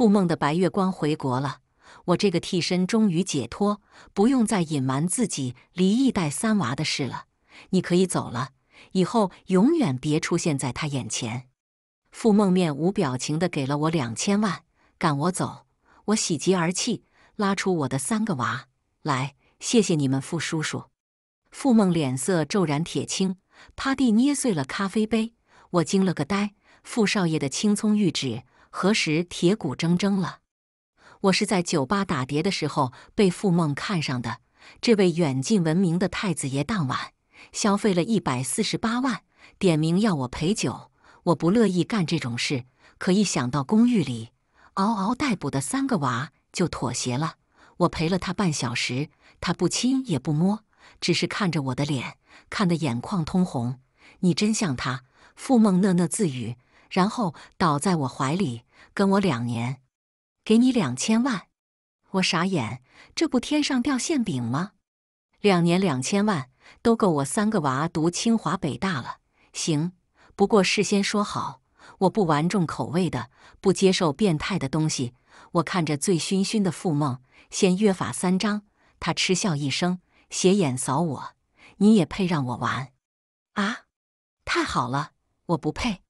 傅梦的白月光回国了，我这个替身终于解脱，不用再隐瞒自己离异带三娃的事了。你可以走了，以后永远别出现在他眼前。傅梦面无表情地给了我两千万，赶我走。我喜极而泣，拉出我的三个娃来，谢谢你们，傅叔叔。傅梦脸色骤然铁青，趴地捏碎了咖啡杯。我惊了个呆，傅少爷的青葱玉指。何时铁骨铮铮了？我是在酒吧打碟的时候被傅梦看上的。这位远近闻名的太子爷，当晚消费了一百四十八万，点名要我陪酒。我不乐意干这种事，可一想到公寓里嗷嗷待哺的三个娃，就妥协了。我陪了他半小时，他不亲也不摸，只是看着我的脸，看得眼眶通红。你真像他，傅梦讷讷自语。然后倒在我怀里，跟我两年，给你两千万。我傻眼，这不天上掉馅饼吗？两年两千万，都够我三个娃读清华北大了。行，不过事先说好，我不玩重口味的，不接受变态的东西。我看着醉醺醺的傅梦，先约法三章。他嗤笑一声，斜眼扫我：“你也配让我玩？”啊！太好了，我不配。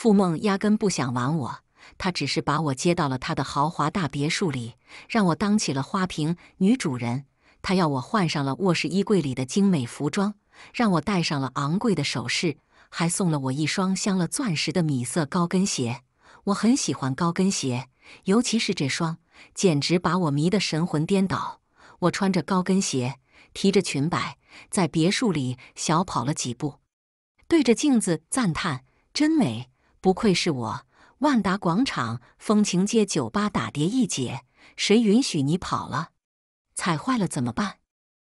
傅梦压根不想玩我，他只是把我接到了他的豪华大别墅里，让我当起了花瓶女主人。他要我换上了卧室衣柜里的精美服装，让我戴上了昂贵的首饰，还送了我一双镶了钻石的米色高跟鞋。我很喜欢高跟鞋，尤其是这双，简直把我迷得神魂颠倒。我穿着高跟鞋，提着裙摆，在别墅里小跑了几步，对着镜子赞叹：“真美！”不愧是我，万达广场风情街酒吧打碟一姐。谁允许你跑了？踩坏了怎么办？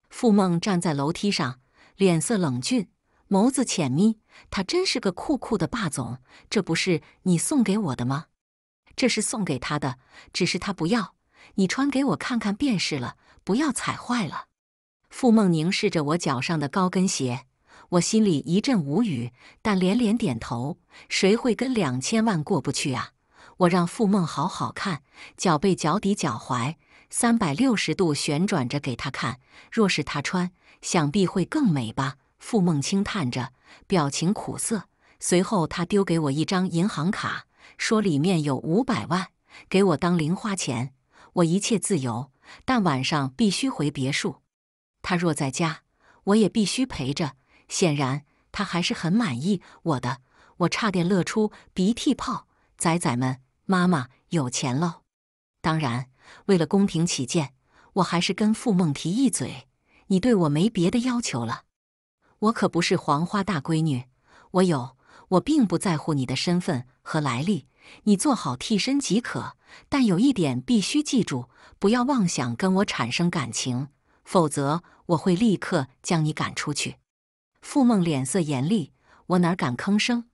傅梦站在楼梯上，脸色冷峻，眸子浅眯。他真是个酷酷的霸总。这不是你送给我的吗？这是送给他的，只是他不要。你穿给我看看便是了，不要踩坏了。傅梦凝视着我脚上的高跟鞋。我心里一阵无语，但连连点头。谁会跟两千万过不去啊？我让付梦好好看脚背、脚底、脚踝，三百六十度旋转着给她看。若是她穿，想必会更美吧？付梦轻叹着，表情苦涩。随后，他丢给我一张银行卡，说里面有五百万，给我当零花钱。我一切自由，但晚上必须回别墅。他若在家，我也必须陪着。显然，他还是很满意我的，我差点乐出鼻涕泡。仔仔们，妈妈有钱喽！当然，为了公平起见，我还是跟付梦提一嘴：你对我没别的要求了，我可不是黄花大闺女，我有，我并不在乎你的身份和来历，你做好替身即可。但有一点必须记住：不要妄想跟我产生感情，否则我会立刻将你赶出去。傅梦脸色严厉，我哪敢吭声？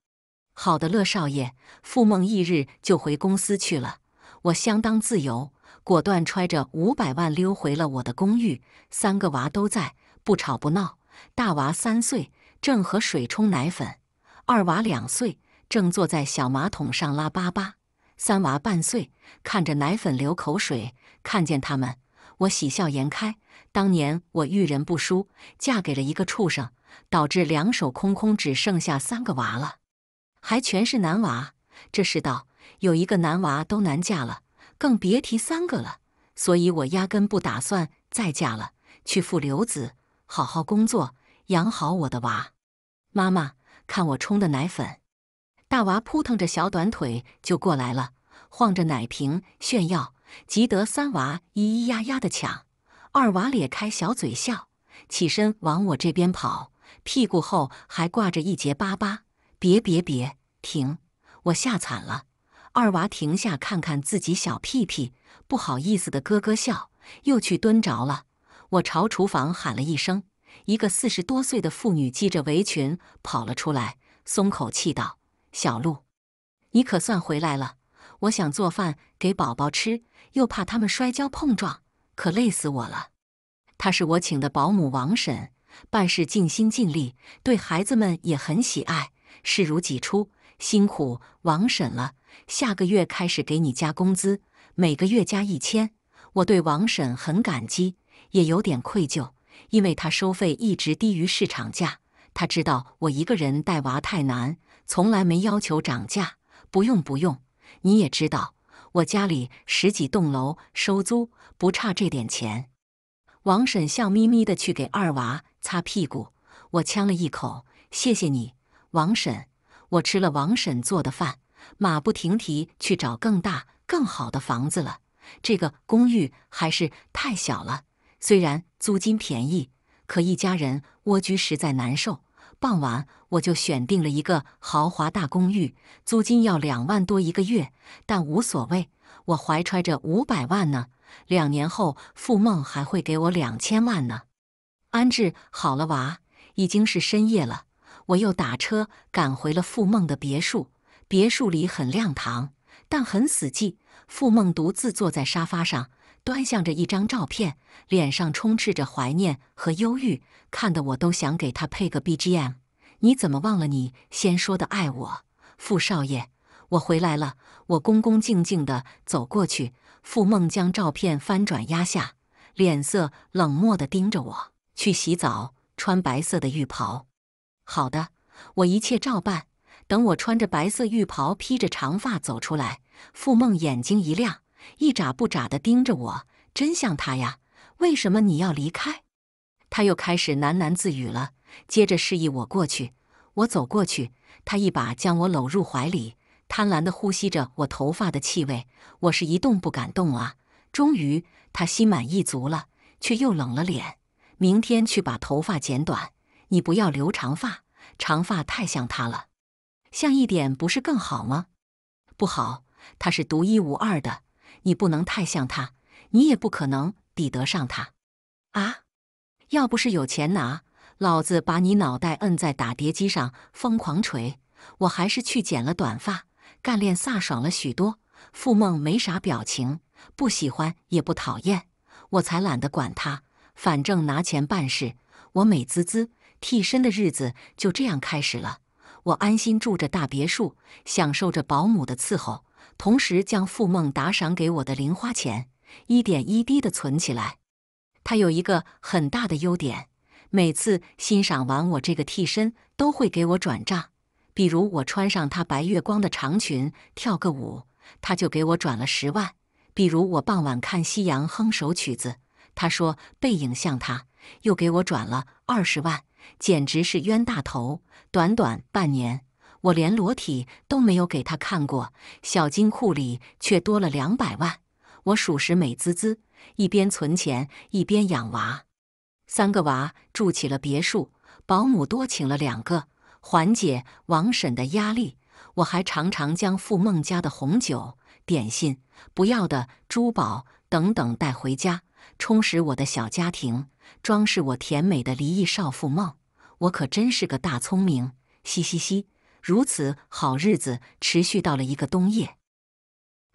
好的，乐少爷，傅梦翌日就回公司去了。我相当自由，果断揣着五百万溜回了我的公寓。三个娃都在，不吵不闹。大娃三岁，正和水冲奶粉；二娃两岁，正坐在小马桶上拉粑粑；三娃半岁，看着奶粉流口水。看见他们。我喜笑颜开。当年我遇人不淑，嫁给了一个畜生，导致两手空空，只剩下三个娃了，还全是男娃。这世道有一个男娃都难嫁了，更别提三个了。所以我压根不打算再嫁了，去付留子，好好工作，养好我的娃。妈妈，看我冲的奶粉。大娃扑腾着小短腿就过来了，晃着奶瓶炫耀。急得三娃咿咿呀呀地抢，二娃咧开小嘴笑，起身往我这边跑，屁股后还挂着一节粑粑。别别别，停！我吓惨了。二娃停下，看看自己小屁屁，不好意思地咯咯笑，又去蹲着了。我朝厨房喊了一声，一个四十多岁的妇女系着围裙跑了出来，松口气道：“小路，你可算回来了，我想做饭给宝宝吃。”又怕他们摔跤碰撞，可累死我了。她是我请的保姆王婶，办事尽心尽力，对孩子们也很喜爱，视如己出，辛苦王婶了。下个月开始给你加工资，每个月加一千。我对王婶很感激，也有点愧疚，因为她收费一直低于市场价。她知道我一个人带娃太难，从来没要求涨价。不用不用，你也知道。我家里十几栋楼收租不差这点钱。王婶笑眯眯的去给二娃擦屁股，我呛了一口，谢谢你，王婶。我吃了王婶做的饭，马不停蹄去找更大更好的房子了。这个公寓还是太小了，虽然租金便宜，可一家人蜗居实在难受。傍晚，我就选定了一个豪华大公寓，租金要两万多一个月，但无所谓，我怀揣着五百万呢。两年后，傅梦还会给我两千万呢。安置好了娃，已经是深夜了，我又打车赶回了傅梦的别墅。别墅里很亮堂，但很死寂。傅梦独自坐在沙发上。端详着一张照片，脸上充斥着怀念和忧郁，看得我都想给他配个 BGM。你怎么忘了你先说的爱我，傅少爷？我回来了。我恭恭敬敬的走过去，傅梦将照片翻转压下，脸色冷漠的盯着我。去洗澡，穿白色的浴袍。好的，我一切照办。等我穿着白色浴袍，披着长发走出来，傅梦眼睛一亮。一眨不眨地盯着我，真像他呀！为什么你要离开？他又开始喃喃自语了，接着示意我过去。我走过去，他一把将我搂入怀里，贪婪地呼吸着我头发的气味。我是一动不敢动啊！终于，他心满意足了，却又冷了脸。明天去把头发剪短，你不要留长发，长发太像他了。像一点不是更好吗？不好，他是独一无二的。你不能太像他，你也不可能比得上他，啊！要不是有钱拿，老子把你脑袋摁在打碟机上疯狂锤。我还是去剪了短发，干练飒爽了许多。傅梦没啥表情，不喜欢也不讨厌，我才懒得管他。反正拿钱办事，我美滋滋。替身的日子就这样开始了，我安心住着大别墅，享受着保姆的伺候。同时，将付梦打赏给我的零花钱一点一滴的存起来。他有一个很大的优点，每次欣赏完我这个替身，都会给我转账。比如，我穿上他白月光的长裙跳个舞，他就给我转了十万；比如，我傍晚看夕阳哼首曲子，他说背影像他，又给我转了二十万，简直是冤大头。短短半年。我连裸体都没有给他看过，小金库里却多了两百万，我属实美滋滋。一边存钱，一边养娃，三个娃住起了别墅，保姆多请了两个，缓解王婶的压力。我还常常将傅孟家的红酒、点心、不要的珠宝等等带回家，充实我的小家庭，装饰我甜美的离异少妇梦。我可真是个大聪明，嘻嘻嘻。如此好日子持续到了一个冬夜，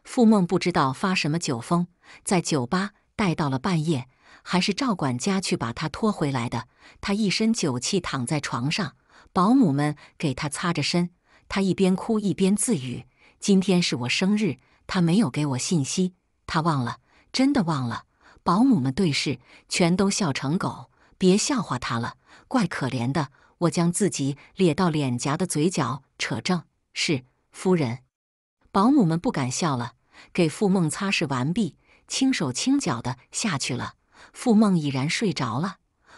傅梦不知道发什么酒疯，在酒吧待到了半夜，还是赵管家去把他拖回来的。他一身酒气躺在床上，保姆们给他擦着身，他一边哭一边自语：“今天是我生日，他没有给我信息，他忘了，真的忘了。”保姆们对视，全都笑成狗。别笑话他了，怪可怜的。我将自己咧到脸颊的嘴角扯正，是夫人。保姆们不敢笑了。给傅梦擦拭完毕，轻手轻脚的下去了。傅梦已然睡着了。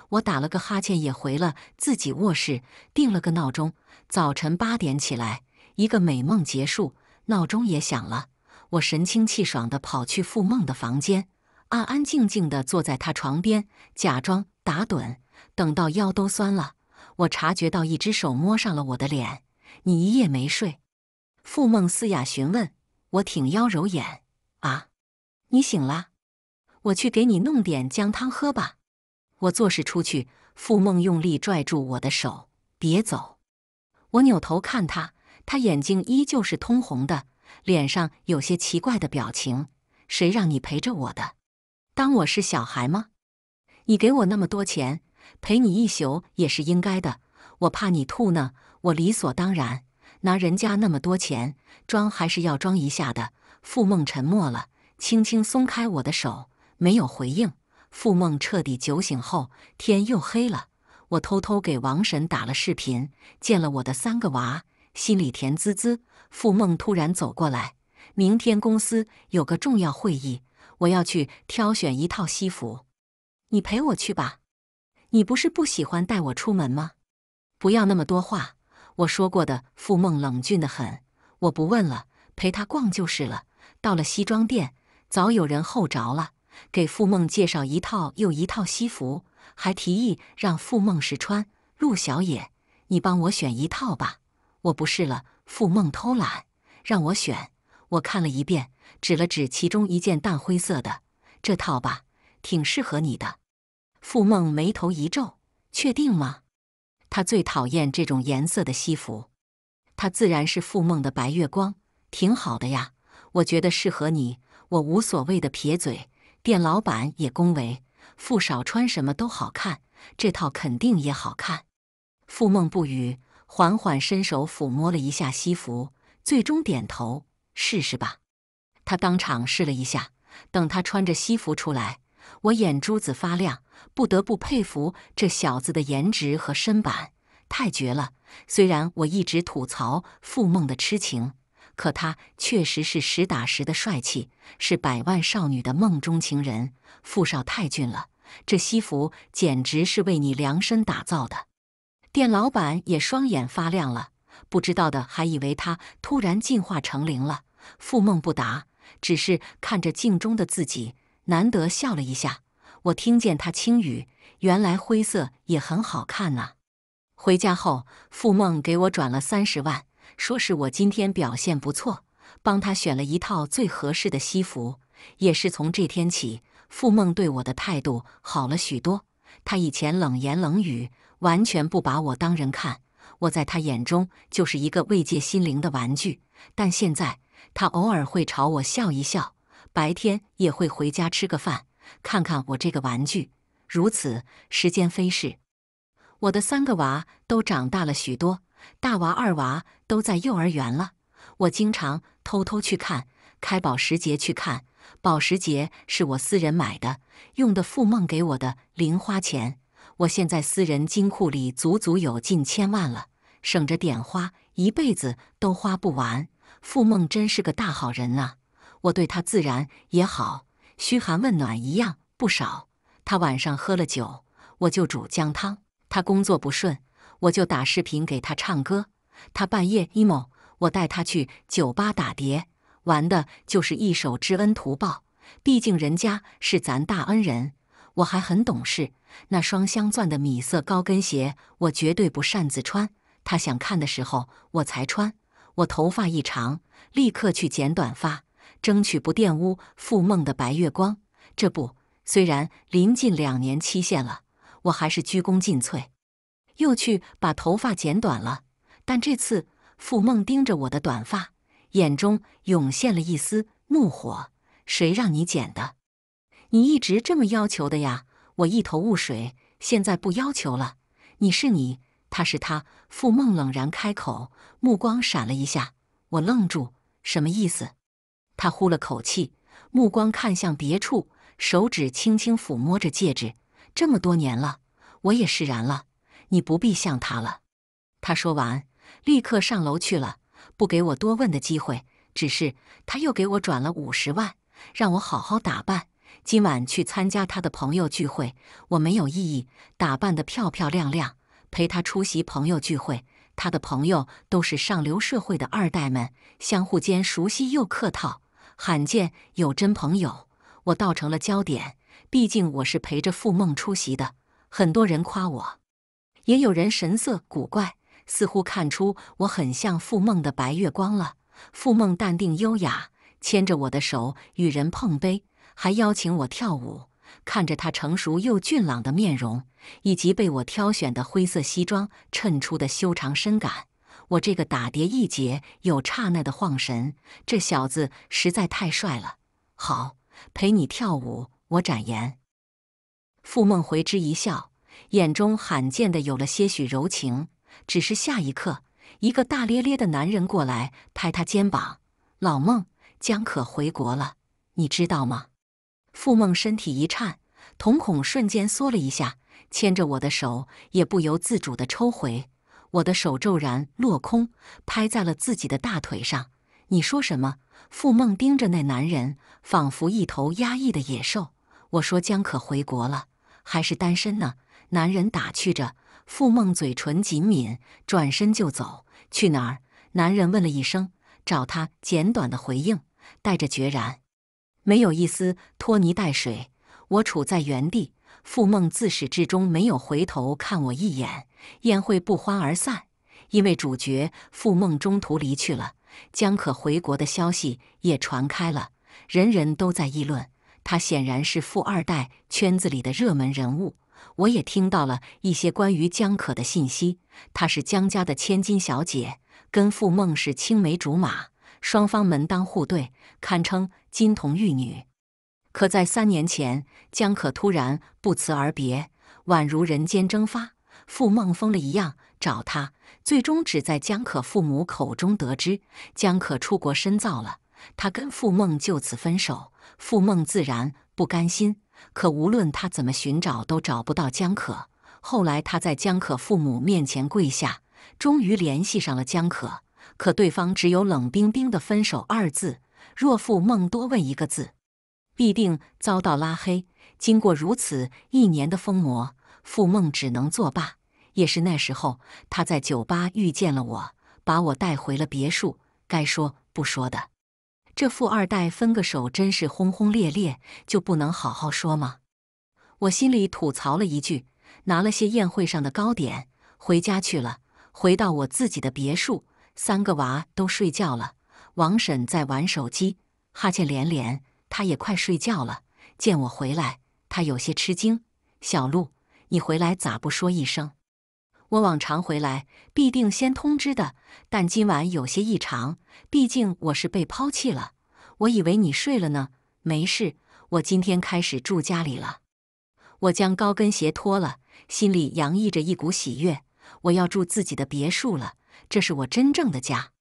我打了个哈欠，也回了自己卧室，定了个闹钟，早晨八点起来。一个美梦结束，闹钟也响了。我神清气爽的跑去傅梦的房间，安安静静的坐在他床边，假装打盹，等到腰都酸了。我察觉到一只手摸上了我的脸，你一夜没睡？傅梦嘶哑询问。我挺腰揉眼，啊，你醒了？我去给你弄点姜汤喝吧。我作势出去，傅梦用力拽住我的手，别走。我扭头看他，他眼睛依旧是通红的，脸上有些奇怪的表情。谁让你陪着我的？当我是小孩吗？你给我那么多钱。陪你一宿也是应该的，我怕你吐呢。我理所当然拿人家那么多钱，装还是要装一下的。付梦沉默了，轻轻松开我的手，没有回应。付梦彻底酒醒后，天又黑了。我偷偷给王婶打了视频，见了我的三个娃，心里甜滋滋。付梦突然走过来，明天公司有个重要会议，我要去挑选一套西服，你陪我去吧。你不是不喜欢带我出门吗？不要那么多话，我说过的。傅梦冷峻得很，我不问了，陪他逛就是了。到了西装店，早有人候着了，给傅梦介绍一套又一套西服，还提议让傅梦试穿。陆小野，你帮我选一套吧，我不试了。傅梦偷懒，让我选。我看了一遍，指了指其中一件淡灰色的，这套吧，挺适合你的。傅梦眉头一皱：“确定吗？他最讨厌这种颜色的西服。”他自然是傅梦的白月光，挺好的呀。我觉得适合你，我无所谓的撇嘴。店老板也恭维：“傅少穿什么都好看，这套肯定也好看。”傅梦不语，缓缓伸手抚摸了一下西服，最终点头：“试试吧。”他当场试了一下，等他穿着西服出来。我眼珠子发亮，不得不佩服这小子的颜值和身板，太绝了。虽然我一直吐槽傅梦的痴情，可他确实是实打实的帅气，是百万少女的梦中情人。傅少太俊了，这西服简直是为你量身打造的。店老板也双眼发亮了，不知道的还以为他突然进化成灵了。傅梦不答，只是看着镜中的自己。难得笑了一下，我听见他轻语：“原来灰色也很好看啊。”回家后，付梦给我转了三十万，说是我今天表现不错，帮他选了一套最合适的西服。也是从这天起，付梦对我的态度好了许多。他以前冷言冷语，完全不把我当人看，我在他眼中就是一个慰藉心灵的玩具。但现在，他偶尔会朝我笑一笑。白天也会回家吃个饭，看看我这个玩具。如此时间飞逝，我的三个娃都长大了许多，大娃、二娃都在幼儿园了。我经常偷偷去看，开保时捷去看。保时捷是我私人买的，用的付梦给我的零花钱。我现在私人金库里足足有近千万了，省着点花，一辈子都花不完。付梦真是个大好人啊！我对他自然也好，嘘寒问暖一样不少。他晚上喝了酒，我就煮姜汤；他工作不顺，我就打视频给他唱歌；他半夜 emo，我带他去酒吧打碟。玩的就是一手知恩图报，毕竟人家是咱大恩人。我还很懂事，那双镶钻的米色高跟鞋我绝对不擅自穿，他想看的时候我才穿。我头发一长，立刻去剪短发。争取不玷污傅梦的白月光。这不，虽然临近两年期限了，我还是鞠躬尽瘁，又去把头发剪短了。但这次傅梦盯着我的短发，眼中涌现了一丝怒火。谁让你剪的？你一直这么要求的呀？我一头雾水。现在不要求了。你是你，他是他。傅梦冷然开口，目光闪了一下。我愣住，什么意思？他呼了口气，目光看向别处，手指轻轻抚摸着戒指。这么多年了，我也释然了。你不必像他了。他说完，立刻上楼去了，不给我多问的机会。只是他又给我转了五十万，让我好好打扮，今晚去参加他的朋友聚会。我没有异议，打扮得漂漂亮亮，陪他出席朋友聚会。他的朋友都是上流社会的二代们，相互间熟悉又客套。罕见有真朋友，我倒成了焦点。毕竟我是陪着傅梦出席的，很多人夸我，也有人神色古怪，似乎看出我很像傅梦的白月光了。傅梦淡定优雅，牵着我的手与人碰杯，还邀请我跳舞。看着他成熟又俊朗的面容，以及被我挑选的灰色西装衬出的修长身感。我这个打碟一姐有刹那的晃神，这小子实在太帅了。好，陪你跳舞，我展颜。傅梦回之一笑，眼中罕见的有了些许柔情。只是下一刻，一个大咧咧的男人过来拍他肩膀：“老孟，江可回国了，你知道吗？”傅梦身体一颤，瞳孔瞬间缩了一下，牵着我的手也不由自主的抽回。我的手骤然落空，拍在了自己的大腿上。你说什么？傅梦盯着那男人，仿佛一头压抑的野兽。我说江可回国了，还是单身呢？男人打趣着。傅梦嘴唇紧抿，转身就走。去哪儿？男人问了一声。找他。简短的回应，带着决然，没有一丝拖泥带水。我处在原地。傅梦自始至终没有回头看我一眼，宴会不欢而散。因为主角傅梦中途离去了，江可回国的消息也传开了，人人都在议论。他显然是富二代圈子里的热门人物。我也听到了一些关于江可的信息，她是江家的千金小姐，跟傅梦是青梅竹马，双方门当户对，堪称金童玉女。可在三年前，江可突然不辞而别，宛如人间蒸发。傅梦疯了一样找他，最终只在江可父母口中得知江可出国深造了。他跟傅梦就此分手，傅梦自然不甘心。可无论他怎么寻找，都找不到江可。后来他在江可父母面前跪下，终于联系上了江可。可对方只有冷冰冰的“分手”二字。若傅梦多问一个字。必定遭到拉黑。经过如此一年的疯魔，付梦只能作罢。也是那时候，他在酒吧遇见了我，把我带回了别墅。该说不说的，这富二代分个手真是轰轰烈烈，就不能好好说吗？我心里吐槽了一句，拿了些宴会上的糕点回家去了。回到我自己的别墅，三个娃都睡觉了，王婶在玩手机，哈欠连连。他也快睡觉了，见我回来，他有些吃惊：“小鹿，你回来咋不说一声？我往常回来必定先通知的，但今晚有些异常，毕竟我是被抛弃了。我以为你睡了呢，没事，我今天开始住家里了。”我将高跟鞋脱了，心里洋溢着一股喜悦：“我要住自己的别墅了，这是我真正的家。”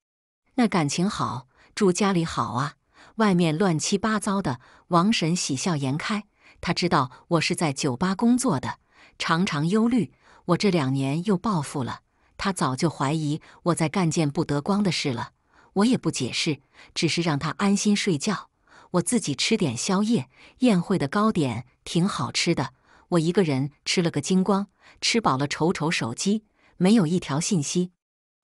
那感情好，住家里好啊。外面乱七八糟的，王婶喜笑颜开。她知道我是在酒吧工作的，常常忧虑我这两年又暴富了。他早就怀疑我在干件不得光的事了。我也不解释，只是让他安心睡觉，我自己吃点宵夜。宴会的糕点挺好吃的，我一个人吃了个精光。吃饱了瞅瞅手机，没有一条信息，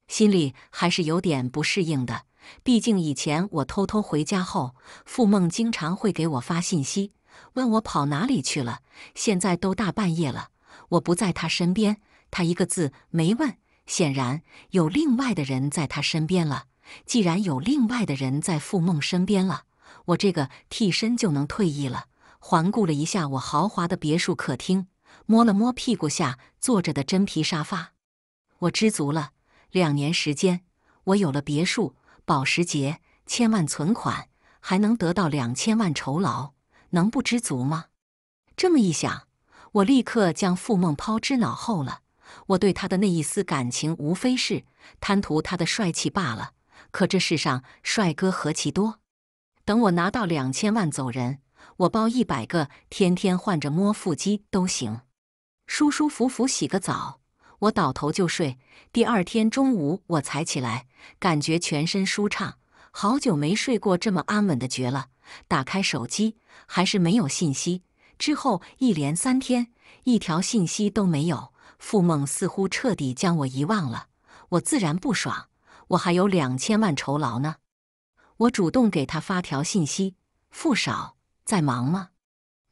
心里还是有点不适应的。毕竟以前我偷偷回家后，付梦经常会给我发信息，问我跑哪里去了。现在都大半夜了，我不在她身边，她一个字没问。显然有另外的人在她身边了。既然有另外的人在付梦身边了，我这个替身就能退役了。环顾了一下我豪华的别墅客厅，摸了摸屁股下坐着的真皮沙发，我知足了。两年时间，我有了别墅。保时捷，千万存款，还能得到两千万酬劳，能不知足吗？这么一想，我立刻将付梦抛之脑后了。我对他的那一丝感情，无非是贪图他的帅气罢了。可这世上帅哥何其多，等我拿到两千万走人，我包一百个天天换着摸腹肌都行，舒舒服服洗个澡，我倒头就睡。第二天中午我才起来。感觉全身舒畅，好久没睡过这么安稳的觉了。打开手机，还是没有信息。之后一连三天，一条信息都没有。傅梦似乎彻底将我遗忘了，我自然不爽。我还有两千万酬劳呢，我主动给他发条信息：“傅少，在忙吗？”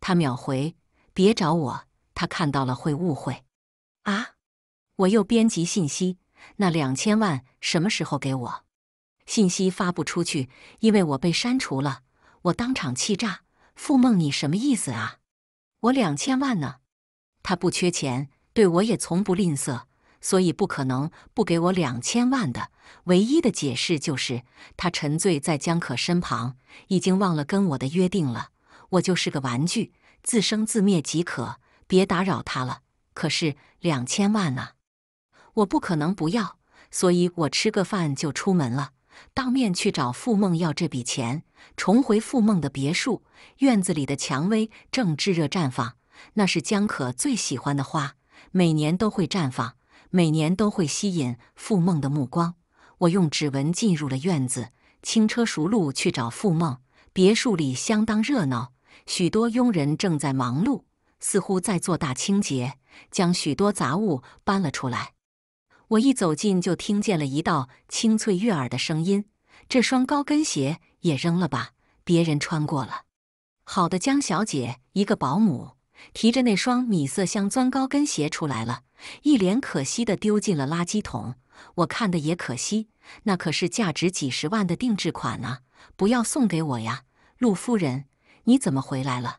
他秒回：“别找我，他看到了会误会。”啊！我又编辑信息。那两千万什么时候给我？信息发不出去，因为我被删除了。我当场气炸，傅梦，你什么意思啊？我两千万呢？他不缺钱，对我也从不吝啬，所以不可能不给我两千万的。唯一的解释就是，他沉醉在江可身旁，已经忘了跟我的约定了。我就是个玩具，自生自灭即可，别打扰他了。可是两千万啊！我不可能不要，所以我吃个饭就出门了，当面去找付梦要这笔钱。重回付梦的别墅院子里的蔷薇正炙热绽放，那是江可最喜欢的花，每年都会绽放，每年都会吸引付梦的目光。我用指纹进入了院子，轻车熟路去找付梦。别墅里相当热闹，许多佣人正在忙碌，似乎在做大清洁，将许多杂物搬了出来。我一走近就听见了一道清脆悦耳的声音，这双高跟鞋也扔了吧，别人穿过了。好的，江小姐，一个保姆提着那双米色镶钻高跟鞋出来了，一脸可惜的丢进了垃圾桶。我看的也可惜，那可是价值几十万的定制款啊！不要送给我呀，陆夫人，你怎么回来了？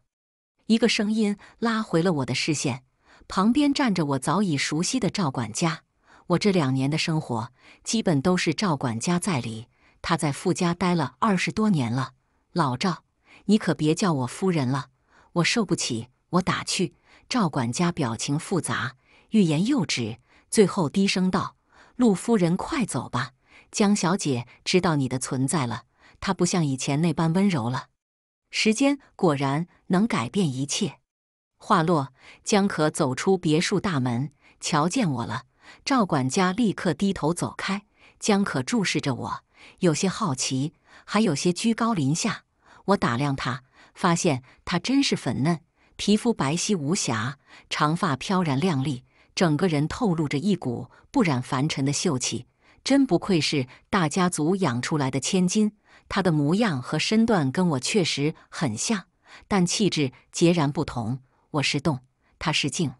一个声音拉回了我的视线，旁边站着我早已熟悉的赵管家。我这两年的生活基本都是赵管家在理。他在傅家待了二十多年了，老赵，你可别叫我夫人了，我受不起。我打趣。赵管家表情复杂，欲言又止，最后低声道：“陆夫人，快走吧。江小姐知道你的存在了，她不像以前那般温柔了。”时间果然能改变一切。话落，江可走出别墅大门，瞧见我了。赵管家立刻低头走开。江可注视着我，有些好奇，还有些居高临下。我打量他，发现他真是粉嫩，皮肤白皙无瑕，长发飘然亮丽，整个人透露着一股不染凡尘的秀气，真不愧是大家族养出来的千金。她的模样和身段跟我确实很像，但气质截然不同。我是动，她是静。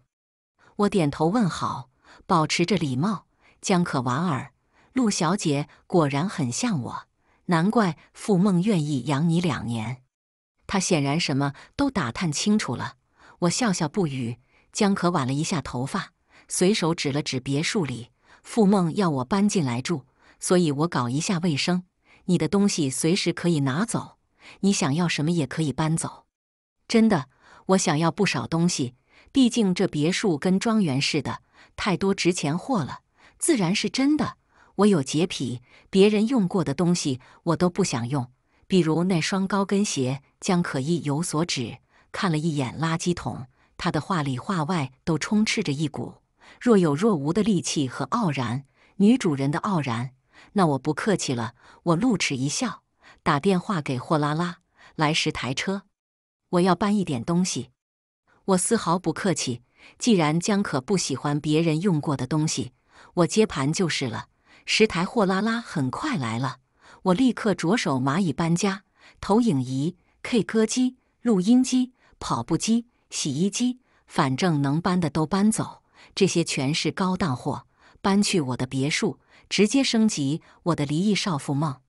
我点头问好。保持着礼貌，江可莞尔。陆小姐果然很像我，难怪傅梦愿意养你两年。他显然什么都打探清楚了。我笑笑不语。江可挽了一下头发，随手指了指别墅里。傅梦要我搬进来住，所以我搞一下卫生。你的东西随时可以拿走，你想要什么也可以搬走。真的，我想要不少东西，毕竟这别墅跟庄园似的。太多值钱货了，自然是真的。我有洁癖，别人用过的东西我都不想用。比如那双高跟鞋。江可意有所指，看了一眼垃圾桶，她的话里话外都充斥着一股若有若无的戾气和傲然，女主人的傲然。那我不客气了，我露齿一笑，打电话给货拉拉，来十台车，我要搬一点东西，我丝毫不客气。既然江可不喜欢别人用过的东西，我接盘就是了。十台货拉拉很快来了，我立刻着手蚂蚁搬家：投影仪、K 歌机、录音机、跑步机、洗衣机，反正能搬的都搬走。这些全是高档货，搬去我的别墅，直接升级我的离异少妇梦。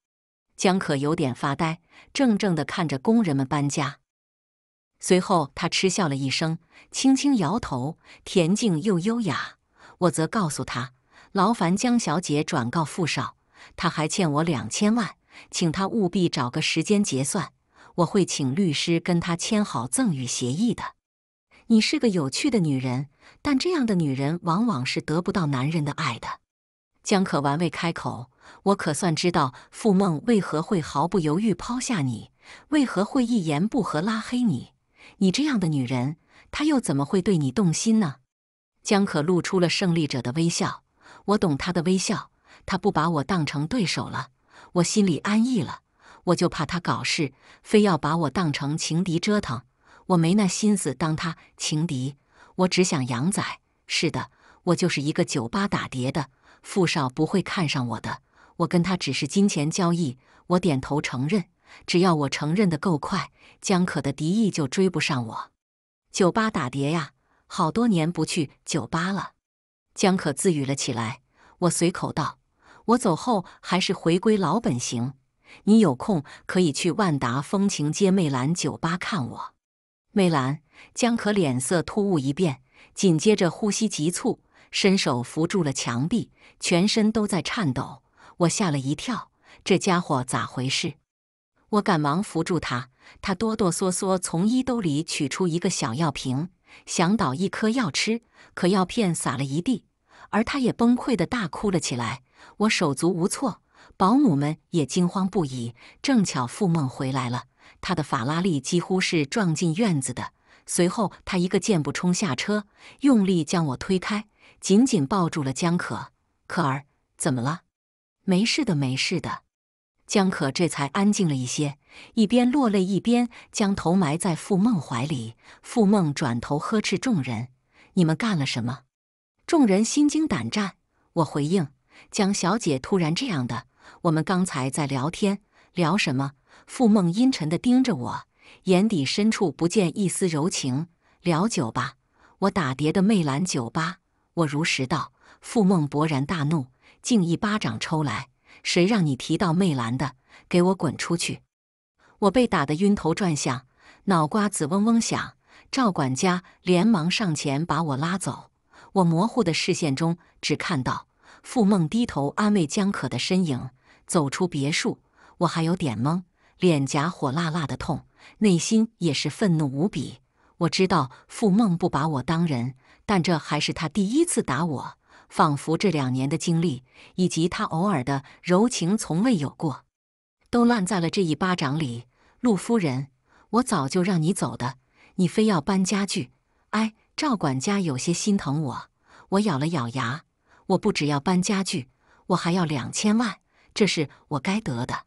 江可有点发呆，怔怔地看着工人们搬家。随后，他嗤笑了一声，轻轻摇头，恬静又优雅。我则告诉他：“劳烦江小姐转告傅少，他还欠我两千万，请他务必找个时间结算。我会请律师跟他签好赠与协议的。”你是个有趣的女人，但这样的女人往往是得不到男人的爱的。江可玩未开口：“我可算知道傅梦为何会毫不犹豫抛下你，为何会一言不合拉黑你。”你这样的女人，他又怎么会对你动心呢？江可露出了胜利者的微笑。我懂他的微笑，他不把我当成对手了，我心里安逸了。我就怕他搞事，非要把我当成情敌折腾。我没那心思当他情敌，我只想养仔。是的，我就是一个酒吧打碟的。富少不会看上我的，我跟他只是金钱交易。我点头承认。只要我承认的够快，江可的敌意就追不上我。酒吧打碟呀，好多年不去酒吧了。江可自语了起来。我随口道：“我走后还是回归老本行。你有空可以去万达风情街魅蓝酒吧看我。”魅蓝，江可脸色突兀一变，紧接着呼吸急促，伸手扶住了墙壁，全身都在颤抖。我吓了一跳，这家伙咋回事？我赶忙扶住他，他哆哆嗦嗦从衣兜里取出一个小药瓶，想倒一颗药吃，可药片撒了一地，而他也崩溃的大哭了起来。我手足无措，保姆们也惊慌不已。正巧付梦回来了，他的法拉利几乎是撞进院子的。随后，他一个箭步冲下车，用力将我推开，紧紧抱住了江可。可儿，怎么了？没事的，没事的。江可这才安静了一些，一边落泪，一边将头埋在傅梦怀里。傅梦转头呵斥众人：“你们干了什么？”众人心惊胆战。我回应：“江小姐突然这样的，我们刚才在聊天，聊什么？”傅梦阴沉的盯着我，眼底深处不见一丝柔情。聊酒吧。我打碟的魅蓝酒吧。我如实道。傅梦勃然大怒，竟一巴掌抽来。谁让你提到魅蓝的，给我滚出去！我被打得晕头转向，脑瓜子嗡嗡响。赵管家连忙上前把我拉走。我模糊的视线中只看到傅梦低头安慰江可的身影，走出别墅。我还有点懵，脸颊火辣辣的痛，内心也是愤怒无比。我知道傅梦不把我当人，但这还是他第一次打我。仿佛这两年的经历以及他偶尔的柔情从未有过，都烂在了这一巴掌里。陆夫人，我早就让你走的，你非要搬家具。哎，赵管家有些心疼我。我咬了咬牙，我不只要搬家具，我还要两千万，这是我该得的。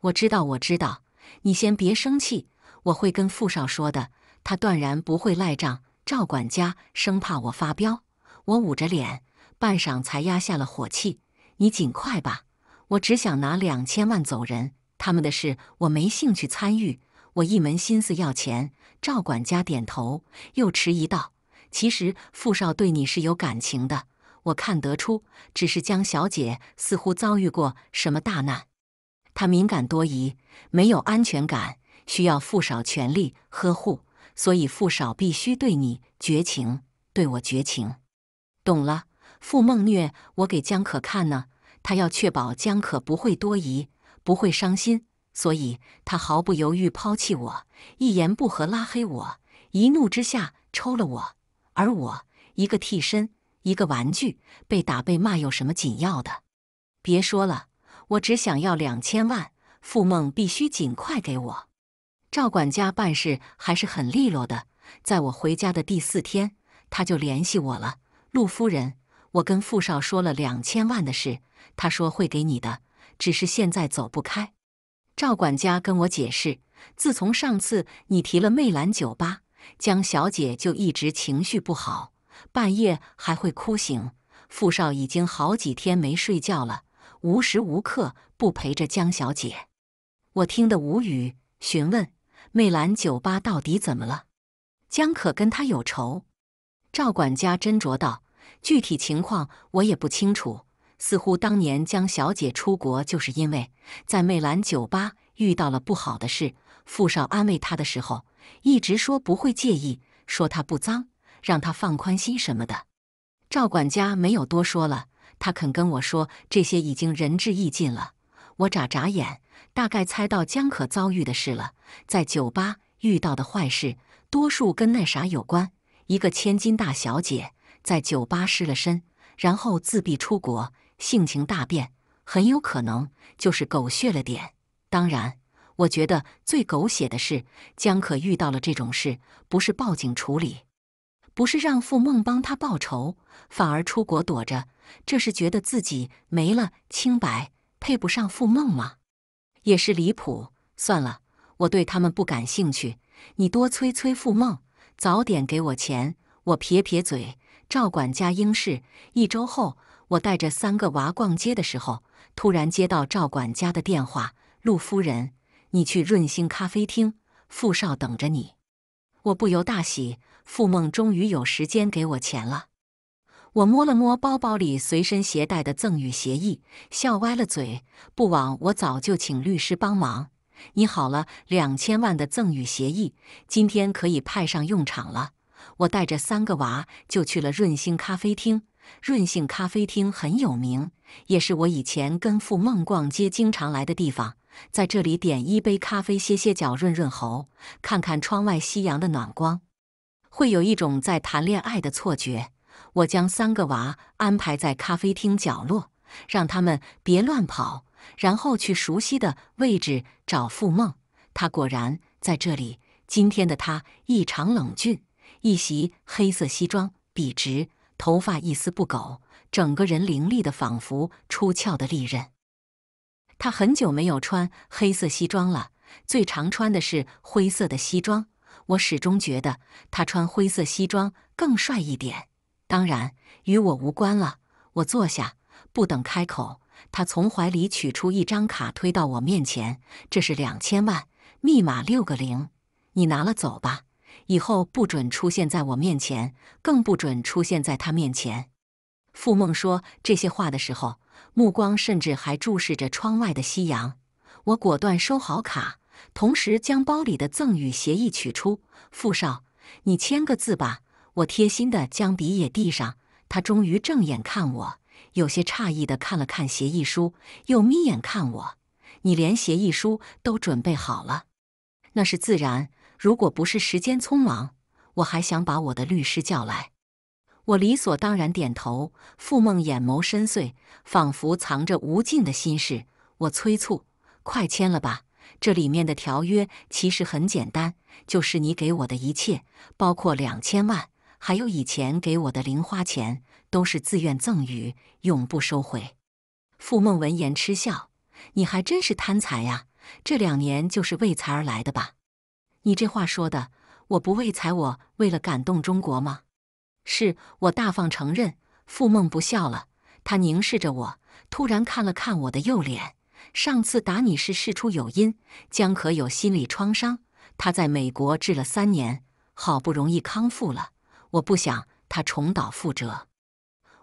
我知道，我知道，你先别生气，我会跟傅少说的，他断然不会赖账。赵管家生怕我发飙，我捂着脸。半晌才压下了火气，你尽快吧。我只想拿两千万走人，他们的事我没兴趣参与。我一门心思要钱。赵管家点头，又迟疑道：“其实傅少对你是有感情的，我看得出。只是江小姐似乎遭遇过什么大难，她敏感多疑，没有安全感，需要傅少全力呵护。所以傅少必须对你绝情，对我绝情。懂了。”傅梦虐我给江可看呢，他要确保江可不会多疑，不会伤心，所以他毫不犹豫抛弃我，一言不合拉黑我，一怒之下抽了我。而我一个替身，一个玩具，被打被骂有什么紧要的？别说了，我只想要两千万，傅梦必须尽快给我。赵管家办事还是很利落的，在我回家的第四天，他就联系我了，陆夫人。我跟傅少说了两千万的事，他说会给你的，只是现在走不开。赵管家跟我解释，自从上次你提了魅蓝酒吧，江小姐就一直情绪不好，半夜还会哭醒。傅少已经好几天没睡觉了，无时无刻不陪着江小姐。我听得无语，询问魅蓝酒吧到底怎么了？江可跟他有仇？赵管家斟酌道。具体情况我也不清楚，似乎当年江小姐出国就是因为在魅蓝酒吧遇到了不好的事。富少安慰她的时候，一直说不会介意，说她不脏，让她放宽心什么的。赵管家没有多说了，他肯跟我说这些已经仁至义尽了。我眨眨眼，大概猜到江可遭遇的事了，在酒吧遇到的坏事，多数跟那啥有关。一个千金大小姐。在酒吧失了身，然后自闭出国，性情大变，很有可能就是狗血了点。当然，我觉得最狗血的是江可遇到了这种事，不是报警处理，不是让傅梦帮他报仇，反而出国躲着，这是觉得自己没了清白，配不上傅梦吗？也是离谱。算了，我对他们不感兴趣，你多催催傅梦，早点给我钱。我撇撇嘴。赵管家应是，一周后，我带着三个娃逛街的时候，突然接到赵管家的电话：“陆夫人，你去润兴咖啡厅，傅少等着你。”我不由大喜，傅梦终于有时间给我钱了。我摸了摸包包里随身携带的赠与协议，笑歪了嘴，不枉我早就请律师帮忙。你好了两千万的赠与协议，今天可以派上用场了。我带着三个娃就去了润兴咖啡厅。润兴咖啡厅很有名，也是我以前跟付梦逛街经常来的地方。在这里点一杯咖啡，歇歇脚，润润喉，看看窗外夕阳的暖光，会有一种在谈恋爱的错觉。我将三个娃安排在咖啡厅角落，让他们别乱跑，然后去熟悉的位置找付梦。他果然在这里。今天的他异常冷峻。一袭黑色西装，笔直，头发一丝不苟，整个人凌厉的仿佛出鞘的利刃。他很久没有穿黑色西装了，最常穿的是灰色的西装。我始终觉得他穿灰色西装更帅一点，当然与我无关了。我坐下，不等开口，他从怀里取出一张卡，推到我面前：“这是两千万，密码六个零，你拿了走吧。”以后不准出现在我面前，更不准出现在他面前。傅梦说这些话的时候，目光甚至还注视着窗外的夕阳。我果断收好卡，同时将包里的赠与协议取出。傅少，你签个字吧。我贴心的将笔也递上。他终于正眼看我，有些诧异的看了看协议书，又眯眼看我。你连协议书都准备好了？那是自然。如果不是时间匆忙，我还想把我的律师叫来。我理所当然点头。傅梦眼眸深邃，仿佛藏着无尽的心事。我催促：“快签了吧！这里面的条约其实很简单，就是你给我的一切，包括两千万，还有以前给我的零花钱，都是自愿赠与，永不收回。”傅梦闻言嗤笑：“你还真是贪财呀！这两年就是为财而来的吧？”你这话说的，我不为财，我为了感动中国吗？是我大方承认。傅梦不笑了，他凝视着我，突然看了看我的右脸。上次打你是事出有因，江可有心理创伤？他在美国治了三年，好不容易康复了，我不想他重蹈覆辙。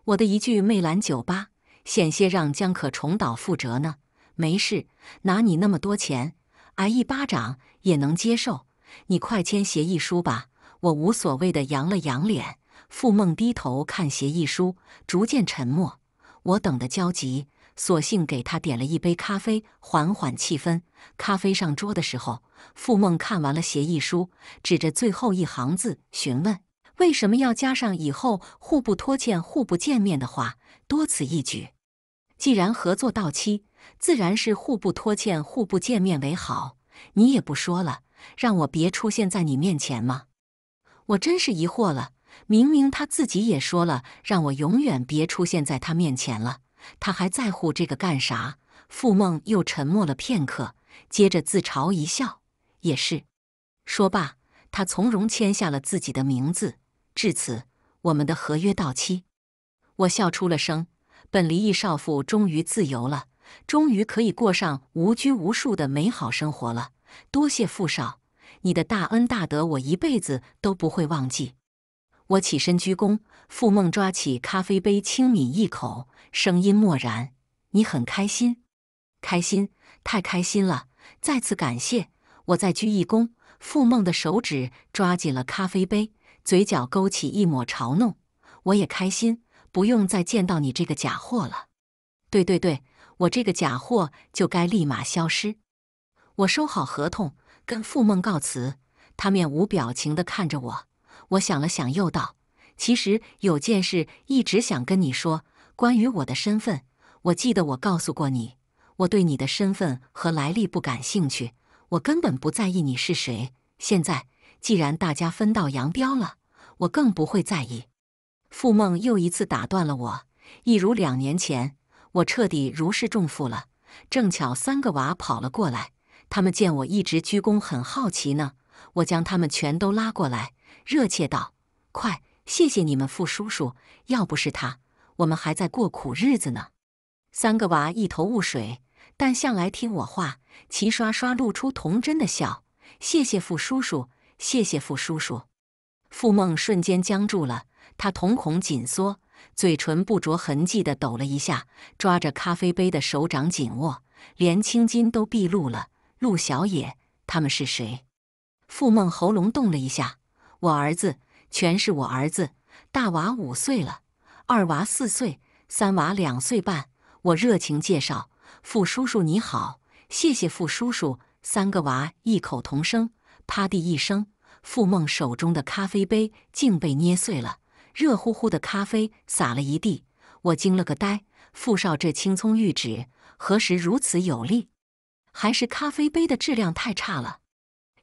我的一句魅蓝酒吧，险些让江可重蹈覆辙呢。没事，拿你那么多钱，挨一巴掌也能接受。你快签协议书吧！我无所谓的扬了扬脸。付梦低头看协议书，逐渐沉默。我等得焦急，索性给他点了一杯咖啡，缓缓气氛。咖啡上桌的时候，付梦看完了协议书，指着最后一行字询问：“为什么要加上‘以后互不拖欠、互不见面’的话？多此一举。既然合作到期，自然是互不拖欠、互不见面为好。你也不说了。”让我别出现在你面前吗？我真是疑惑了。明明他自己也说了，让我永远别出现在他面前了，他还在乎这个干啥？傅梦又沉默了片刻，接着自嘲一笑：“也是。”说罢，他从容签下了自己的名字。至此，我们的合约到期。我笑出了声。本离异少妇终于自由了，终于可以过上无拘无束的美好生活了。多谢傅少，你的大恩大德，我一辈子都不会忘记。我起身鞠躬，傅梦抓起咖啡杯轻抿一口，声音漠然：“你很开心，开心，太开心了！再次感谢。”我再鞠一躬，傅梦的手指抓紧了咖啡杯，嘴角勾起一抹嘲弄：“我也开心，不用再见到你这个假货了。对对对，我这个假货就该立马消失。”我收好合同，跟傅梦告辞。他面无表情地看着我。我想了想，又道：“其实有件事一直想跟你说，关于我的身份。我记得我告诉过你，我对你的身份和来历不感兴趣，我根本不在意你是谁。现在既然大家分道扬镳了，我更不会在意。”傅梦又一次打断了我，一如两年前。我彻底如释重负了。正巧三个娃跑了过来。他们见我一直鞠躬，很好奇呢。我将他们全都拉过来，热切道：“快，谢谢你们，傅叔叔！要不是他，我们还在过苦日子呢。”三个娃一头雾水，但向来听我话，齐刷刷露出童真的笑：“谢谢傅叔叔，谢谢傅叔叔。”傅梦瞬间僵住了，他瞳孔紧缩，嘴唇不着痕迹地抖了一下，抓着咖啡杯的手掌紧握，连青筋都毕露了。陆小野，他们是谁？傅梦喉咙动了一下，我儿子，全是我儿子。大娃五岁了，二娃四岁，三娃两岁半。我热情介绍：“傅叔叔你好，谢谢傅叔叔。”三个娃异口同声：“啪地一声，傅梦手中的咖啡杯竟被捏碎了，热乎乎的咖啡洒了一地。”我惊了个呆，傅少这青葱玉指何时如此有力？还是咖啡杯的质量太差了，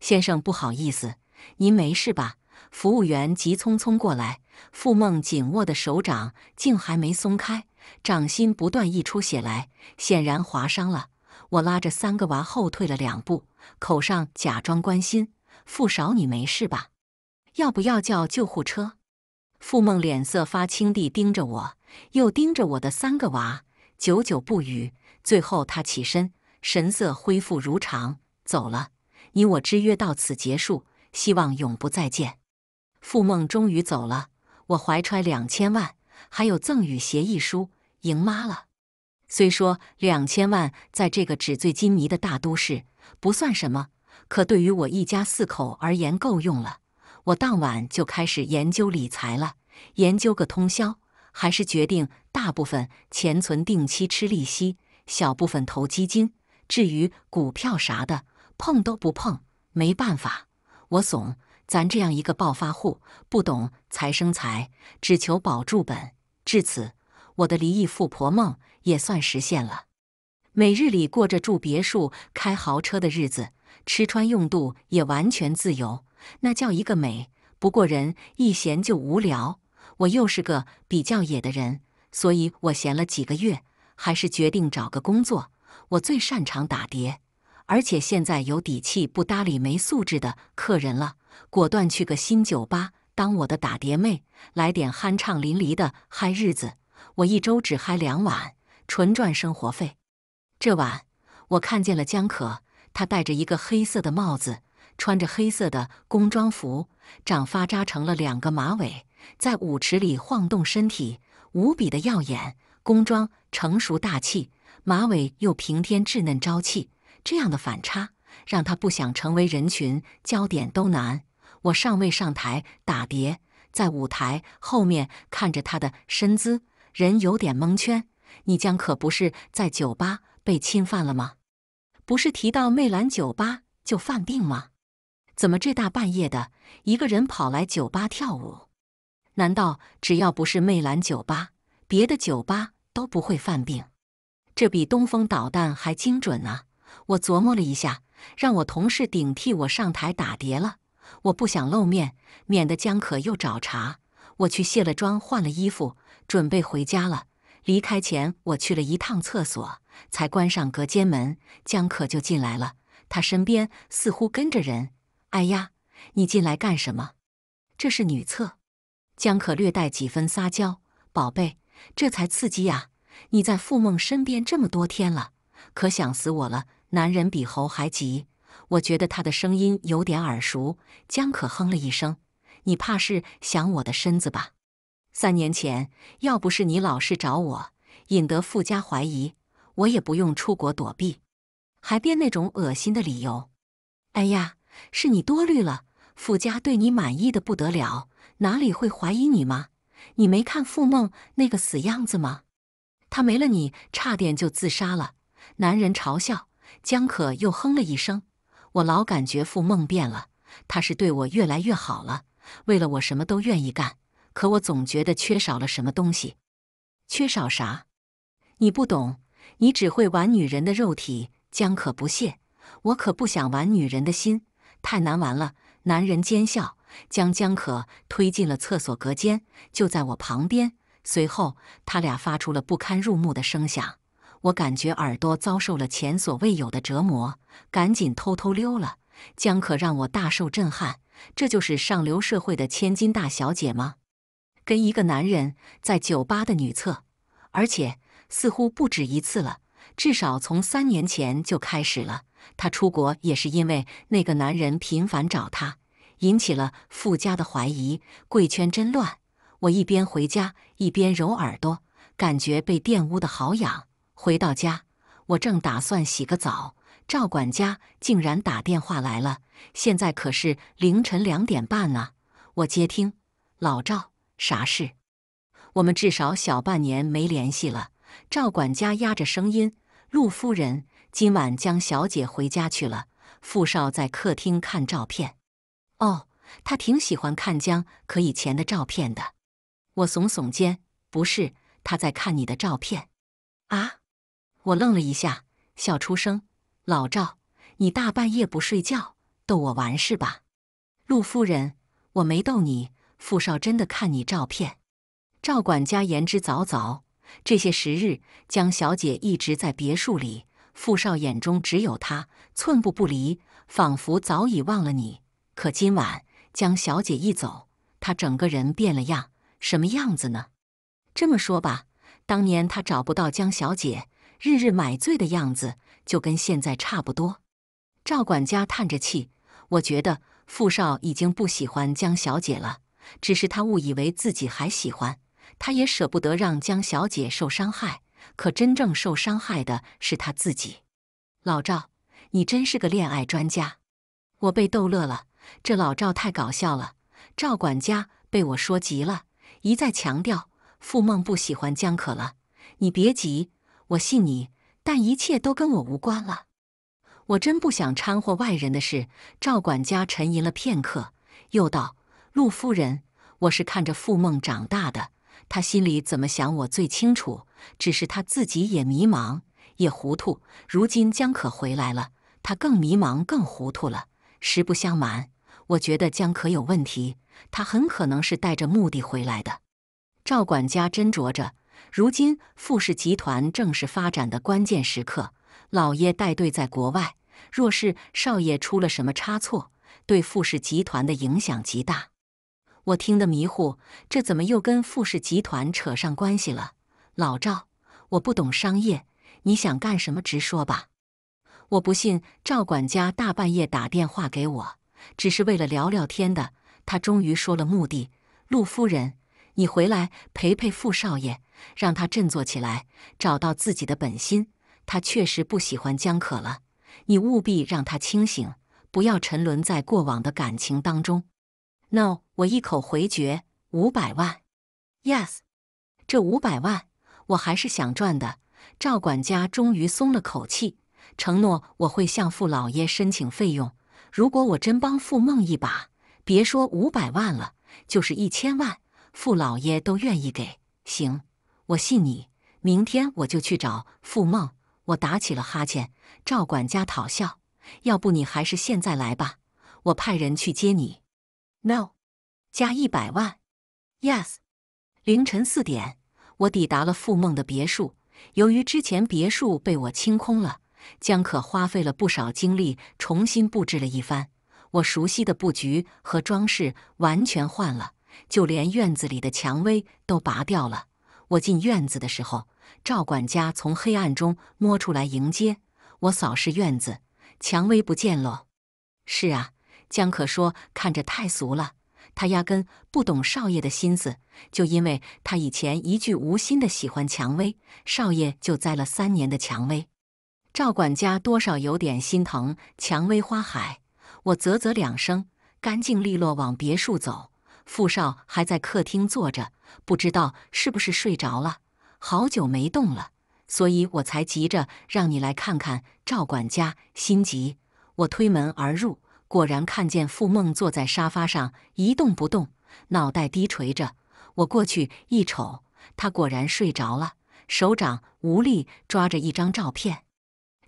先生，不好意思，您没事吧？服务员急匆匆过来，傅梦紧握的手掌竟还没松开，掌心不断溢出血来，显然划伤了。我拉着三个娃后退了两步，口上假装关心：“傅少，你没事吧？要不要叫救护车？”傅梦脸色发青地盯着我，又盯着我的三个娃，久久不语。最后，他起身。神色恢复如常，走了。你我之约到此结束，希望永不再见。傅梦终于走了，我怀揣两千万，还有赠与协议书，赢妈了。虽说两千万在这个纸醉金迷的大都市不算什么，可对于我一家四口而言够用了。我当晚就开始研究理财了，研究个通宵，还是决定大部分钱存定期吃利息，小部分投基金。至于股票啥的，碰都不碰，没办法，我怂。咱这样一个暴发户，不懂财生财，只求保住本。至此，我的离异富婆梦也算实现了。每日里过着住别墅、开豪车的日子，吃穿用度也完全自由，那叫一个美。不过人一闲就无聊，我又是个比较野的人，所以我闲了几个月，还是决定找个工作。我最擅长打碟，而且现在有底气不搭理没素质的客人了。果断去个新酒吧当我的打碟妹，来点酣畅淋漓的嗨日子。我一周只嗨两晚，纯赚生活费。这晚我看见了江可，她戴着一个黑色的帽子，穿着黑色的工装服，长发扎成了两个马尾，在舞池里晃动身体，无比的耀眼。工装成熟大气。马尾又平添稚嫩朝气，这样的反差让他不想成为人群焦点都难。我尚未上台打碟，在舞台后面看着他的身姿，人有点蒙圈。你将可不是在酒吧被侵犯了吗？不是提到魅蓝酒吧就犯病吗？怎么这大半夜的一个人跑来酒吧跳舞？难道只要不是魅蓝酒吧，别的酒吧都不会犯病？这比东风导弹还精准啊！我琢磨了一下，让我同事顶替我上台打碟了。我不想露面，免得江可又找茬。我去卸了妆，换了衣服，准备回家了。离开前，我去了一趟厕所，才关上隔间门。江可就进来了，他身边似乎跟着人。哎呀，你进来干什么？这是女厕。江可略带几分撒娇：“宝贝，这才刺激呀。”你在傅梦身边这么多天了，可想死我了。男人比猴还急，我觉得他的声音有点耳熟。江可哼了一声：“你怕是想我的身子吧？”三年前，要不是你老是找我，引得傅家怀疑，我也不用出国躲避，还编那种恶心的理由。哎呀，是你多虑了，傅家对你满意的不得了，哪里会怀疑你吗？你没看傅梦那个死样子吗？他没了，你差点就自杀了。男人嘲笑江可，又哼了一声。我老感觉傅梦变了，他是对我越来越好了，为了我什么都愿意干。可我总觉得缺少了什么东西。缺少啥？你不懂，你只会玩女人的肉体。江可不屑，我可不想玩女人的心，太难玩了。男人奸笑，将江可推进了厕所隔间，就在我旁边。随后，他俩发出了不堪入目的声响，我感觉耳朵遭受了前所未有的折磨，赶紧偷偷溜了。江可让我大受震撼，这就是上流社会的千金大小姐吗？跟一个男人在酒吧的女厕，而且似乎不止一次了，至少从三年前就开始了。她出国也是因为那个男人频繁找她，引起了富家的怀疑。贵圈真乱。我一边回家一边揉耳朵，感觉被玷污的好痒。回到家，我正打算洗个澡，赵管家竟然打电话来了。现在可是凌晨两点半啊！我接听，老赵，啥事？我们至少小半年没联系了。赵管家压着声音：“陆夫人，今晚江小姐回家去了，傅少在客厅看照片。哦，他挺喜欢看江可以前的照片的。”我耸耸肩，不是他在看你的照片，啊！我愣了一下，笑出声。老赵，你大半夜不睡觉，逗我玩是吧？陆夫人，我没逗你，傅少真的看你照片。赵管家言之凿凿，这些时日江小姐一直在别墅里，傅少眼中只有她，寸步不离，仿佛早已忘了你。可今晚江小姐一走，他整个人变了样。什么样子呢？这么说吧，当年他找不到江小姐，日日买醉的样子就跟现在差不多。赵管家叹着气，我觉得傅少已经不喜欢江小姐了，只是他误以为自己还喜欢，他也舍不得让江小姐受伤害，可真正受伤害的是他自己。老赵，你真是个恋爱专家，我被逗乐了。这老赵太搞笑了。赵管家被我说急了。一再强调，傅梦不喜欢江可了。你别急，我信你。但一切都跟我无关了，我真不想掺和外人的事。赵管家沉吟了片刻，又道：“陆夫人，我是看着傅梦长大的，她心里怎么想，我最清楚。只是她自己也迷茫，也糊涂。如今江可回来了，她更迷茫，更糊涂了。实不相瞒。”我觉得江可有问题，他很可能是带着目的回来的。赵管家斟酌着，如今富氏集团正是发展的关键时刻，老爷带队在国外，若是少爷出了什么差错，对富氏集团的影响极大。我听得迷糊，这怎么又跟富氏集团扯上关系了？老赵，我不懂商业，你想干什么，直说吧。我不信，赵管家大半夜打电话给我。只是为了聊聊天的，他终于说了目的。陆夫人，你回来陪陪傅少爷，让他振作起来，找到自己的本心。他确实不喜欢江可了，你务必让他清醒，不要沉沦在过往的感情当中。No，我一口回绝。五百万。Yes，这五百万我还是想赚的。赵管家终于松了口气，承诺我会向傅老爷申请费用。如果我真帮傅梦一把，别说五百万了，就是一千万，傅老爷都愿意给。行，我信你。明天我就去找傅梦。我打起了哈欠，赵管家讨笑。要不你还是现在来吧，我派人去接你。No，加一百万。Yes。凌晨四点，我抵达了傅梦的别墅。由于之前别墅被我清空了。江可花费了不少精力，重新布置了一番。我熟悉的布局和装饰完全换了，就连院子里的蔷薇都拔掉了。我进院子的时候，赵管家从黑暗中摸出来迎接我。扫视院子，蔷薇不见了。是啊，江可说：“看着太俗了，他压根不懂少爷的心思。就因为他以前一句无心的喜欢蔷薇，少爷就栽了三年的蔷薇。”赵管家多少有点心疼蔷薇花海，我啧啧两声，干净利落往别墅走。傅少还在客厅坐着，不知道是不是睡着了，好久没动了，所以我才急着让你来看看。赵管家心急，我推门而入，果然看见傅梦坐在沙发上一动不动，脑袋低垂着。我过去一瞅，他果然睡着了，手掌无力抓着一张照片。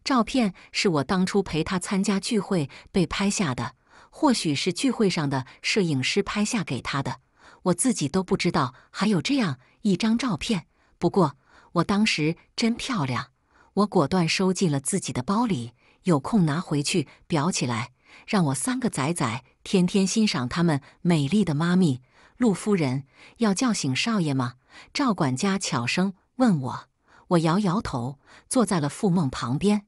照片是我当初陪他参加聚会被拍下的，或许是聚会上的摄影师拍下给他的，我自己都不知道还有这样一张照片。不过我当时真漂亮，我果断收进了自己的包里，有空拿回去裱起来，让我三个仔仔天天欣赏他们美丽的妈咪。陆夫人要叫醒少爷吗？赵管家悄声问我，我摇摇头，坐在了傅梦旁边。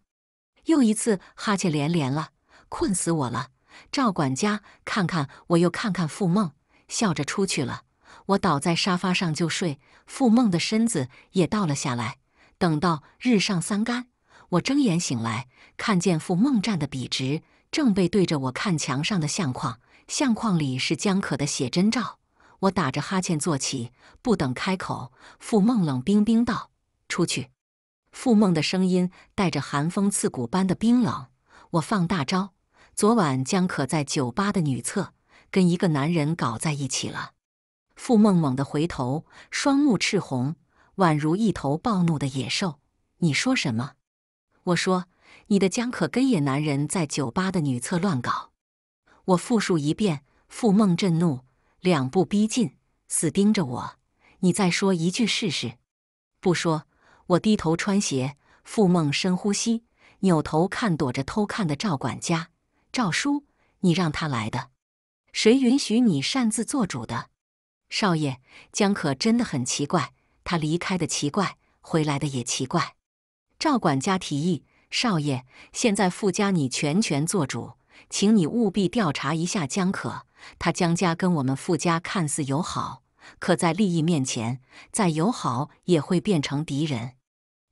又一次哈欠连连了，困死我了。赵管家看看我，又看看傅梦，笑着出去了。我倒在沙发上就睡，傅梦的身子也倒了下来。等到日上三竿，我睁眼醒来，看见傅梦站得笔直，正背对着我看墙上的相框，相框里是江可的写真照。我打着哈欠坐起，不等开口，傅梦冷冰冰道：“出去。”傅梦的声音带着寒风刺骨般的冰冷。我放大招，昨晚江可在酒吧的女厕跟一个男人搞在一起了。傅梦猛地回头，双目赤红，宛如一头暴怒的野兽。你说什么？我说你的江可跟野男人在酒吧的女厕乱搞。我复述一遍。傅梦震怒，两步逼近，死盯着我。你再说一句试试？不说。我低头穿鞋，傅梦深呼吸，扭头看躲着偷看的赵管家。赵叔，你让他来的，谁允许你擅自做主的？少爷，江可真的很奇怪，他离开的奇怪，回来的也奇怪。赵管家提议，少爷，现在傅家你全权做主，请你务必调查一下江可。他江家跟我们傅家看似友好。可在利益面前，再友好也会变成敌人。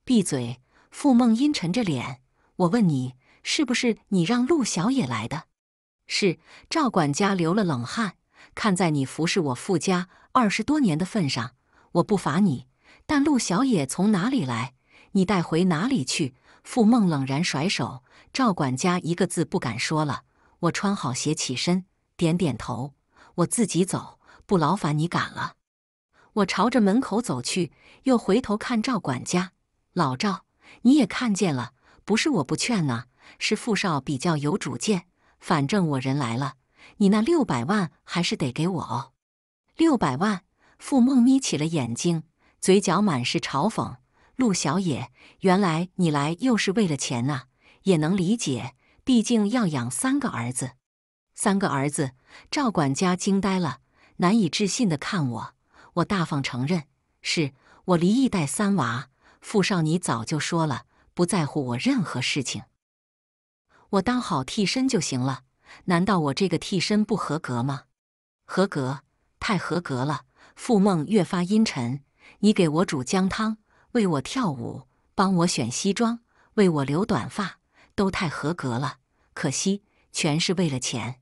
闭嘴！傅梦阴沉着脸。我问你，是不是你让陆小野来的？是。赵管家流了冷汗。看在你服侍我傅家二十多年的份上，我不罚你。但陆小野从哪里来，你带回哪里去？傅梦冷然甩手。赵管家一个字不敢说了。我穿好鞋，起身，点点头。我自己走。不劳烦你赶了，我朝着门口走去，又回头看赵管家。老赵，你也看见了，不是我不劝呐，是傅少比较有主见。反正我人来了，你那六百万还是得给我哦。六百万！傅梦眯起了眼睛，嘴角满是嘲讽。陆小野，原来你来又是为了钱啊？也能理解，毕竟要养三个儿子。三个儿子！赵管家惊呆了。难以置信地看我，我大方承认是我离异带三娃。傅少，你早就说了不在乎我任何事情，我当好替身就行了。难道我这个替身不合格吗？合格，太合格了。傅梦越发阴沉，你给我煮姜汤，为我跳舞，帮我选西装，为我留短发，都太合格了。可惜，全是为了钱。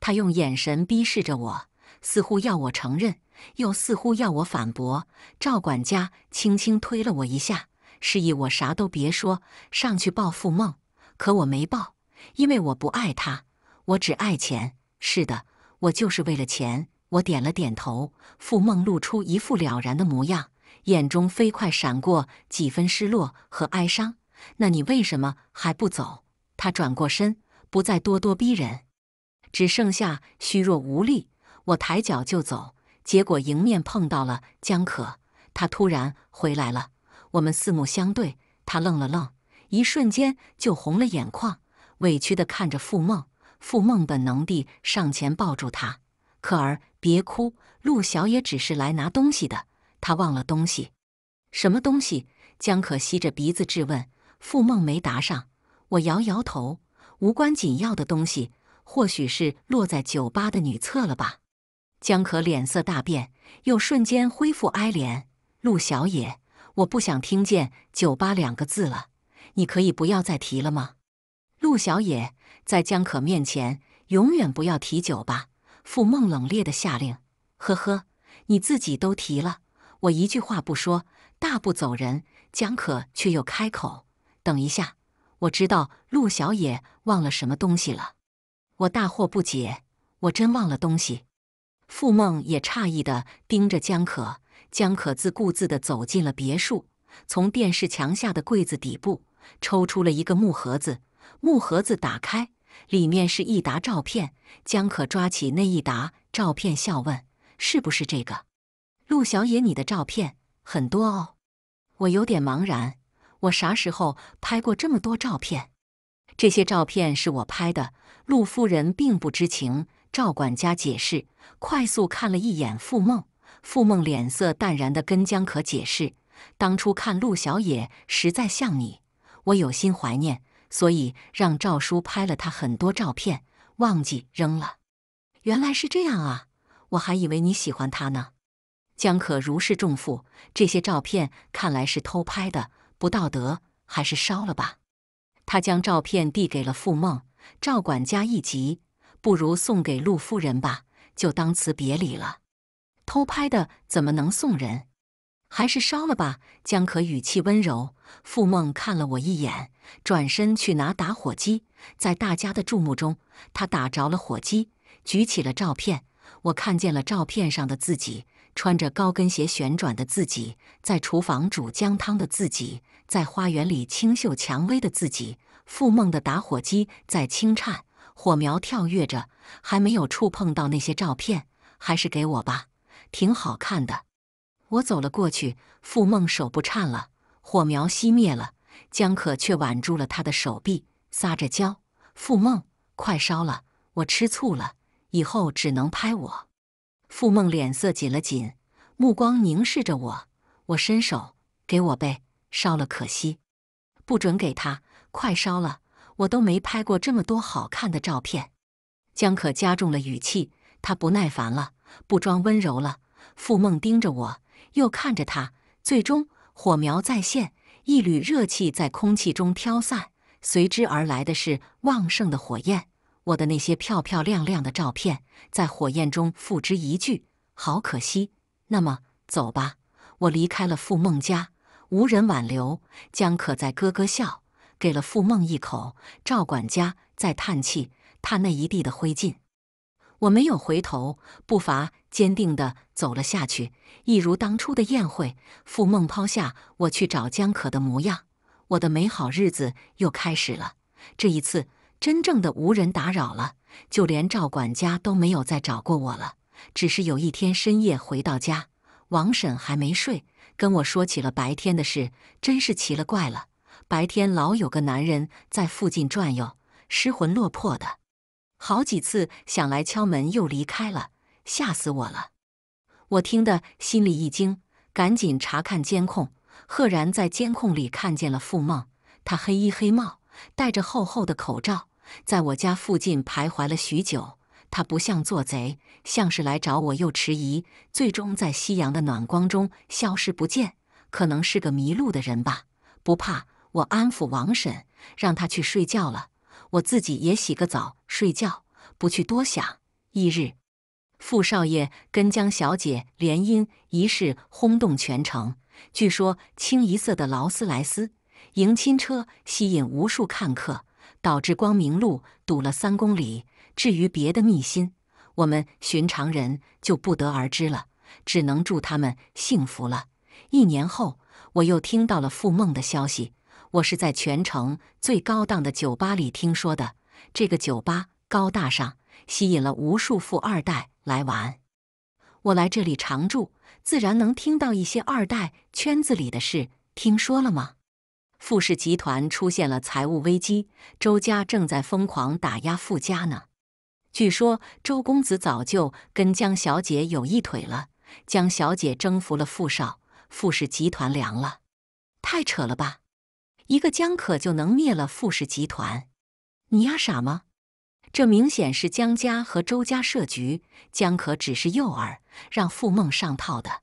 他用眼神逼视着我。似乎要我承认，又似乎要我反驳。赵管家轻轻推了我一下，示意我啥都别说，上去抱傅梦。可我没抱，因为我不爱他，我只爱钱。是的，我就是为了钱。我点了点头。傅梦露出一副了然的模样，眼中飞快闪过几分失落和哀伤。那你为什么还不走？他转过身，不再咄咄逼人，只剩下虚弱无力。我抬脚就走，结果迎面碰到了江可，他突然回来了。我们四目相对，他愣了愣，一瞬间就红了眼眶，委屈地看着傅梦。傅梦本能地上前抱住他：“可儿，别哭。陆小也只是来拿东西的，他忘了东西，什么东西？”江可吸着鼻子质问。傅梦没答上，我摇摇头：“无关紧要的东西，或许是落在酒吧的女厕了吧。”江可脸色大变，又瞬间恢复哀怜。陆小野，我不想听见“酒吧”两个字了，你可以不要再提了吗？陆小野在江可面前永远不要提酒吧。傅梦冷冽的下令。呵呵，你自己都提了，我一句话不说，大步走人。江可却又开口：“等一下，我知道陆小野忘了什么东西了。”我大惑不解，我真忘了东西。傅梦也诧异地盯着江可，江可自顾自地走进了别墅，从电视墙下的柜子底部抽出了一个木盒子。木盒子打开，里面是一沓照片。江可抓起那一沓照片，笑问：“是不是这个，陆小野？你的照片很多哦。”我有点茫然，我啥时候拍过这么多照片？这些照片是我拍的，陆夫人并不知情。赵管家解释，快速看了一眼傅梦，傅梦脸色淡然地跟江可解释：“当初看陆小野实在像你，我有心怀念，所以让赵叔拍了他很多照片，忘记扔了。”原来是这样啊，我还以为你喜欢他呢。江可如释重负，这些照片看来是偷拍的，不道德，还是烧了吧。他将照片递给了傅梦，赵管家一急。不如送给陆夫人吧，就当辞别礼了。偷拍的怎么能送人？还是烧了吧。江可语气温柔，付梦看了我一眼，转身去拿打火机。在大家的注目中，他打着了火机，举起了照片。我看见了照片上的自己，穿着高跟鞋旋转的自己，在厨房煮姜汤的自己，在花园里清秀蔷薇的自己。付梦的打火机在轻颤。火苗跳跃着，还没有触碰到那些照片，还是给我吧，挺好看的。我走了过去，傅梦手不颤了，火苗熄灭了，江可却挽住了他的手臂，撒着娇：“傅梦，快烧了，我吃醋了，以后只能拍我。”傅梦脸色紧了紧，目光凝视着我。我伸手，给我呗，烧了可惜，不准给他，快烧了。我都没拍过这么多好看的照片，江可加重了语气，他不耐烦了，不装温柔了。傅梦盯着我，又看着他，最终火苗再现，一缕热气在空气中飘散，随之而来的是旺盛的火焰。我的那些漂漂亮亮的照片，在火焰中付之一炬，好可惜。那么走吧，我离开了傅梦家，无人挽留。江可在咯咯笑。给了傅梦一口，赵管家在叹气，叹那一地的灰烬。我没有回头，步伐坚定地走了下去，一如当初的宴会。傅梦抛下我去找江可的模样，我的美好日子又开始了。这一次，真正的无人打扰了，就连赵管家都没有再找过我了。只是有一天深夜回到家，王婶还没睡，跟我说起了白天的事，真是奇了怪了。白天老有个男人在附近转悠，失魂落魄的，好几次想来敲门又离开了，吓死我了！我听得心里一惊，赶紧查看监控，赫然在监控里看见了傅梦。他黑衣黑帽，戴着厚厚的口罩，在我家附近徘徊了许久。他不像做贼，像是来找我又迟疑，最终在夕阳的暖光中消失不见。可能是个迷路的人吧，不怕。我安抚王婶，让她去睡觉了。我自己也洗个澡，睡觉，不去多想。翌日，傅少爷跟江小姐联姻仪式轰动全城，据说清一色的劳斯莱斯迎亲车，吸引无数看客，导致光明路堵了三公里。至于别的秘辛，我们寻常人就不得而知了，只能祝他们幸福了。一年后，我又听到了傅梦的消息。我是在全城最高档的酒吧里听说的。这个酒吧高大上，吸引了无数富二代来玩。我来这里常住，自然能听到一些二代圈子里的事。听说了吗？富氏集团出现了财务危机，周家正在疯狂打压富家呢。据说周公子早就跟江小姐有一腿了，江小姐征服了富少，富氏集团凉了。太扯了吧！一个江可就能灭了富氏集团，你丫傻吗？这明显是江家和周家设局，江可只是诱饵，让傅梦上套的。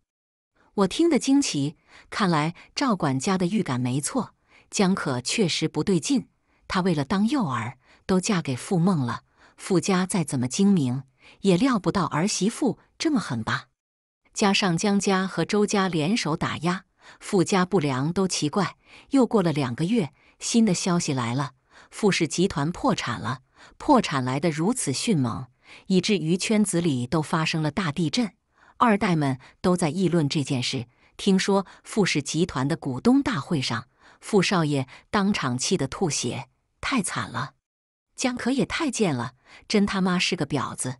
我听得惊奇，看来赵管家的预感没错，江可确实不对劲。她为了当诱饵，都嫁给傅梦了。傅家再怎么精明，也料不到儿媳妇这么狠吧？加上江家和周家联手打压。富家不良都奇怪。又过了两个月，新的消息来了：富氏集团破产了。破产来的如此迅猛，以至于圈子里都发生了大地震。二代们都在议论这件事。听说富氏集团的股东大会上，傅少爷当场气得吐血，太惨了！江可也太贱了，真他妈是个婊子！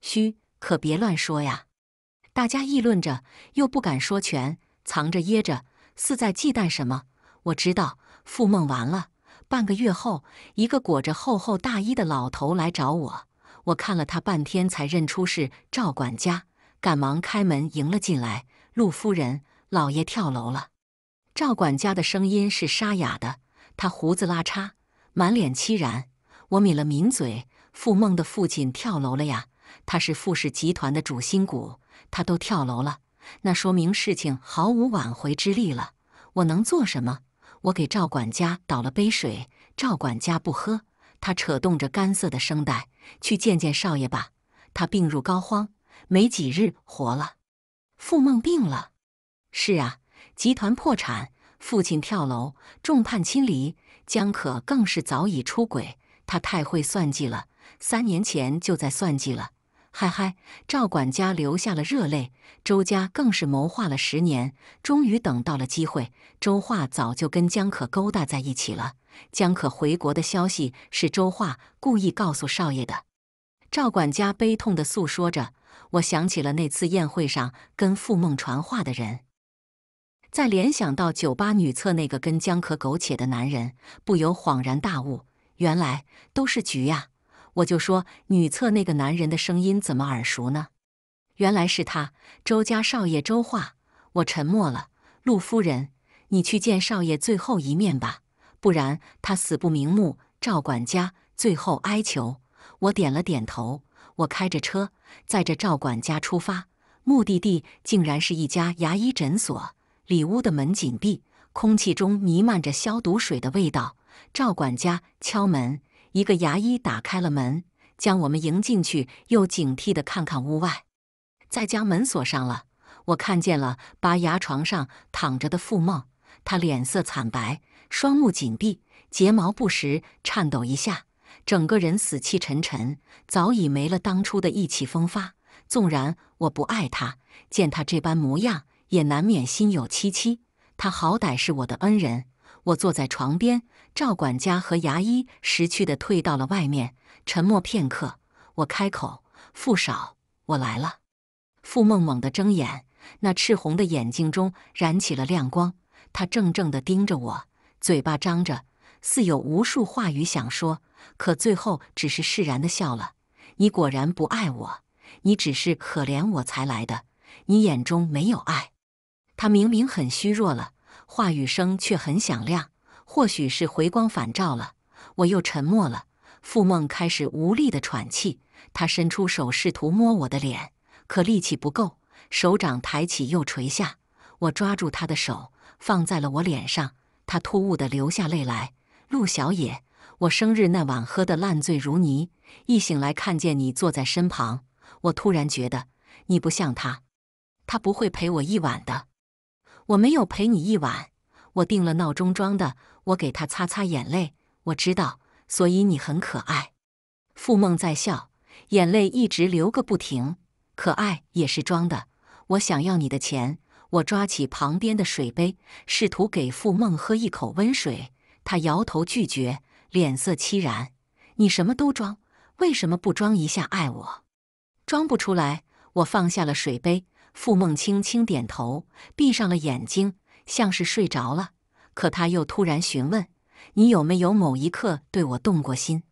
嘘，可别乱说呀。大家议论着，又不敢说全。藏着掖着，似在忌惮什么。我知道，傅梦完了。半个月后，一个裹着厚厚大衣的老头来找我，我看了他半天才认出是赵管家，赶忙开门迎了进来。陆夫人，老爷跳楼了。赵管家的声音是沙哑的，他胡子拉碴，满脸凄然。我抿了抿嘴，傅梦的父亲跳楼了呀！他是傅氏集团的主心骨，他都跳楼了。那说明事情毫无挽回之力了。我能做什么？我给赵管家倒了杯水，赵管家不喝。他扯动着干涩的声带，去见见少爷吧。他病入膏肓，没几日活了。傅梦病了。是啊，集团破产，父亲跳楼，众叛亲离。江可更是早已出轨。他太会算计了，三年前就在算计了。嗨嗨，赵管家流下了热泪。周家更是谋划了十年，终于等到了机会。周化早就跟江可勾搭在一起了。江可回国的消息是周化故意告诉少爷的。赵管家悲痛地诉说着。我想起了那次宴会上跟傅梦传话的人，再联想到酒吧女厕那个跟江可苟且的男人，不由恍然大悟：原来都是局啊！我就说，女厕那个男人的声音怎么耳熟呢？原来是他，周家少爷周化。我沉默了。陆夫人，你去见少爷最后一面吧，不然他死不瞑目。赵管家，最后哀求。我点了点头。我开着车，载着赵管家出发，目的地竟然是一家牙医诊所。里屋的门紧闭，空气中弥漫着消毒水的味道。赵管家敲门。一个牙医打开了门，将我们迎进去，又警惕地看看屋外，再将门锁上了。我看见了拔牙床上躺着的傅茂，他脸色惨白，双目紧闭，睫毛不时颤抖一下，整个人死气沉沉，早已没了当初的意气风发。纵然我不爱他，见他这般模样，也难免心有戚戚。他好歹是我的恩人。我坐在床边，赵管家和牙医识趣地退到了外面。沉默片刻，我开口：“傅少，我来了。”傅梦猛地睁眼，那赤红的眼睛中燃起了亮光。他怔怔地盯着我，嘴巴张着，似有无数话语想说，可最后只是释然的笑了。你果然不爱我，你只是可怜我才来的。你眼中没有爱。他明明很虚弱了。话语声却很响亮，或许是回光返照了。我又沉默了。傅梦开始无力的喘气，他伸出手试图摸我的脸，可力气不够，手掌抬起又垂下。我抓住他的手，放在了我脸上。他突兀地流下泪来。陆小野，我生日那晚喝得烂醉如泥，一醒来看见你坐在身旁，我突然觉得你不像他，他不会陪我一晚的。我没有陪你一晚，我定了闹钟装的。我给他擦擦眼泪，我知道，所以你很可爱。付梦在笑，眼泪一直流个不停。可爱也是装的。我想要你的钱。我抓起旁边的水杯，试图给付梦喝一口温水，他摇头拒绝，脸色凄然。你什么都装，为什么不装一下爱我？装不出来。我放下了水杯。傅梦轻轻点头，闭上了眼睛，像是睡着了。可他又突然询问：“你有没有某一刻对我动过心？”“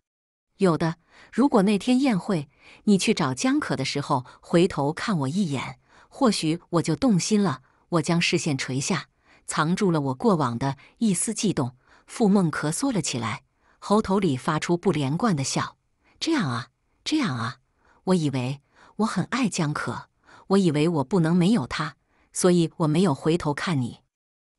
有的。”如果那天宴会你去找江可的时候回头看我一眼，或许我就动心了。我将视线垂下，藏住了我过往的一丝悸动。傅梦咳嗽了起来，喉头里发出不连贯的笑：“这样啊，这样啊，我以为我很爱江可。”我以为我不能没有他，所以我没有回头看你。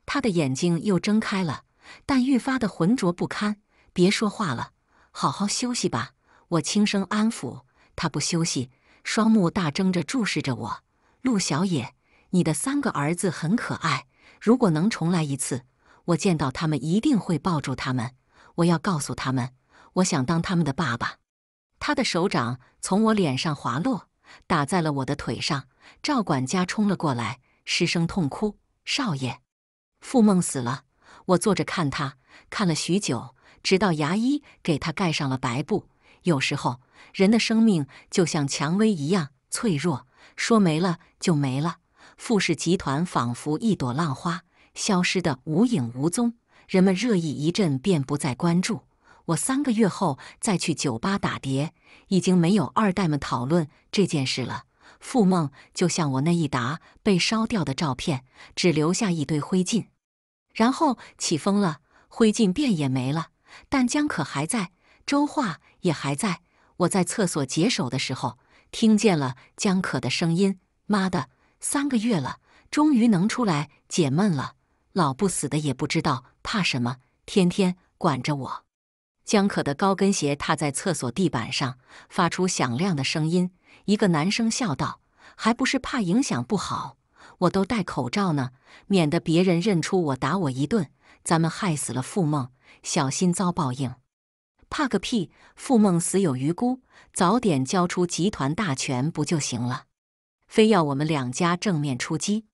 他的眼睛又睁开了，但愈发的浑浊不堪。别说话了，好好休息吧。我轻声安抚他，不休息，双目大睁着注视着我。陆小野，你的三个儿子很可爱。如果能重来一次，我见到他们一定会抱住他们。我要告诉他们，我想当他们的爸爸。他的手掌从我脸上滑落，打在了我的腿上。赵管家冲了过来，失声痛哭：“少爷，傅梦死了！我坐着看他，看了许久，直到牙医给他盖上了白布。有时候，人的生命就像蔷薇一样脆弱，说没了就没了。傅氏集团仿佛一朵浪花，消失得无影无踪。人们热议一阵，便不再关注。我三个月后再去酒吧打碟，已经没有二代们讨论这件事了。”复梦就像我那一沓被烧掉的照片，只留下一堆灰烬。然后起风了，灰烬便也没了。但江可还在，周化也还在。我在厕所解手的时候，听见了江可的声音：“妈的，三个月了，终于能出来解闷了。老不死的也不知道怕什么，天天管着我。”江可的高跟鞋踏在厕所地板上，发出响亮的声音。一个男生笑道：“还不是怕影响不好，我都戴口罩呢，免得别人认出我打我一顿。咱们害死了傅梦，小心遭报应。怕个屁！傅梦死有余辜，早点交出集团大权不就行了？非要我们两家正面出击？”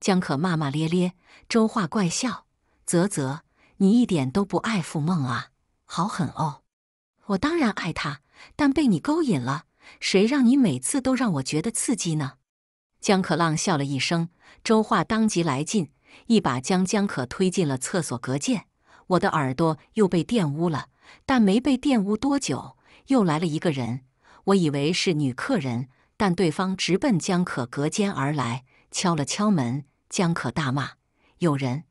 江可骂骂咧咧，周化怪笑：“啧啧，你一点都不爱傅梦啊，好狠哦！我当然爱他，但被你勾引了。”谁让你每次都让我觉得刺激呢？江可浪笑了一声，周化当即来劲，一把将江可推进了厕所隔间。我的耳朵又被玷污了，但没被玷污多久，又来了一个人。我以为是女客人，但对方直奔江可隔间而来，敲了敲门。江可大骂：“有人！”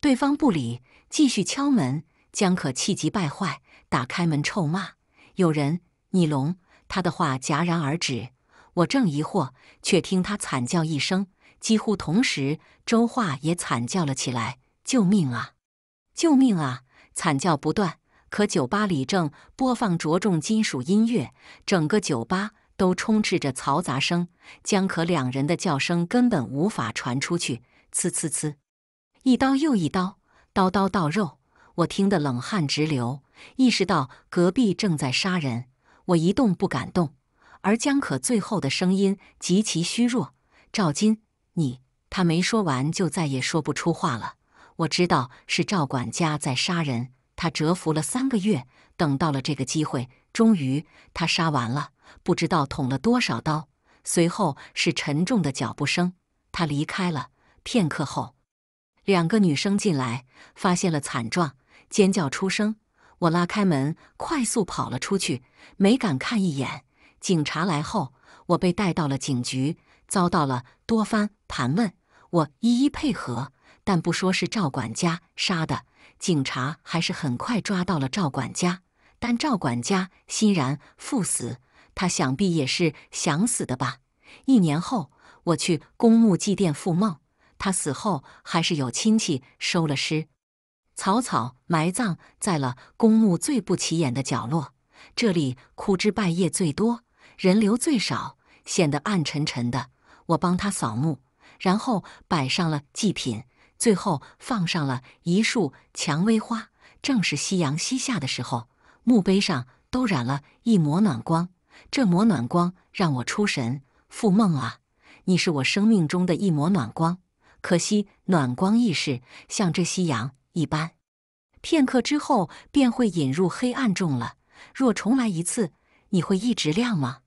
对方不理，继续敲门。江可气急败坏，打开门臭骂：“有人！你聋？”他的话戛然而止，我正疑惑，却听他惨叫一声，几乎同时，周化也惨叫了起来：“救命啊！救命啊！”惨叫不断，可酒吧里正播放着重金属音乐，整个酒吧都充斥着嘈杂声，江可两人的叫声根本无法传出去。呲呲呲，一刀又一刀，刀刀到肉，我听得冷汗直流，意识到隔壁正在杀人。我一动不敢动，而江可最后的声音极其虚弱：“赵金，你……”他没说完，就再也说不出话了。我知道是赵管家在杀人，他蛰伏了三个月，等到了这个机会，终于他杀完了，不知道捅了多少刀。随后是沉重的脚步声，他离开了。片刻后，两个女生进来，发现了惨状，尖叫出声。我拉开门，快速跑了出去，没敢看一眼。警察来后，我被带到了警局，遭到了多番盘问。我一一配合，但不说是赵管家杀的。警察还是很快抓到了赵管家，但赵管家欣然赴死，他想必也是想死的吧。一年后，我去公墓祭奠傅梦，他死后还是有亲戚收了尸。草草埋葬在了公墓最不起眼的角落，这里枯枝败叶最多，人流最少，显得暗沉沉的。我帮他扫墓，然后摆上了祭品，最后放上了一束蔷薇花。正是夕阳西下的时候，墓碑上都染了一抹暖光。这抹暖光让我出神。复梦啊，你是我生命中的一抹暖光，可惜暖光易逝，像这夕阳。一般，片刻之后便会引入黑暗中了。若重来一次，你会一直亮吗？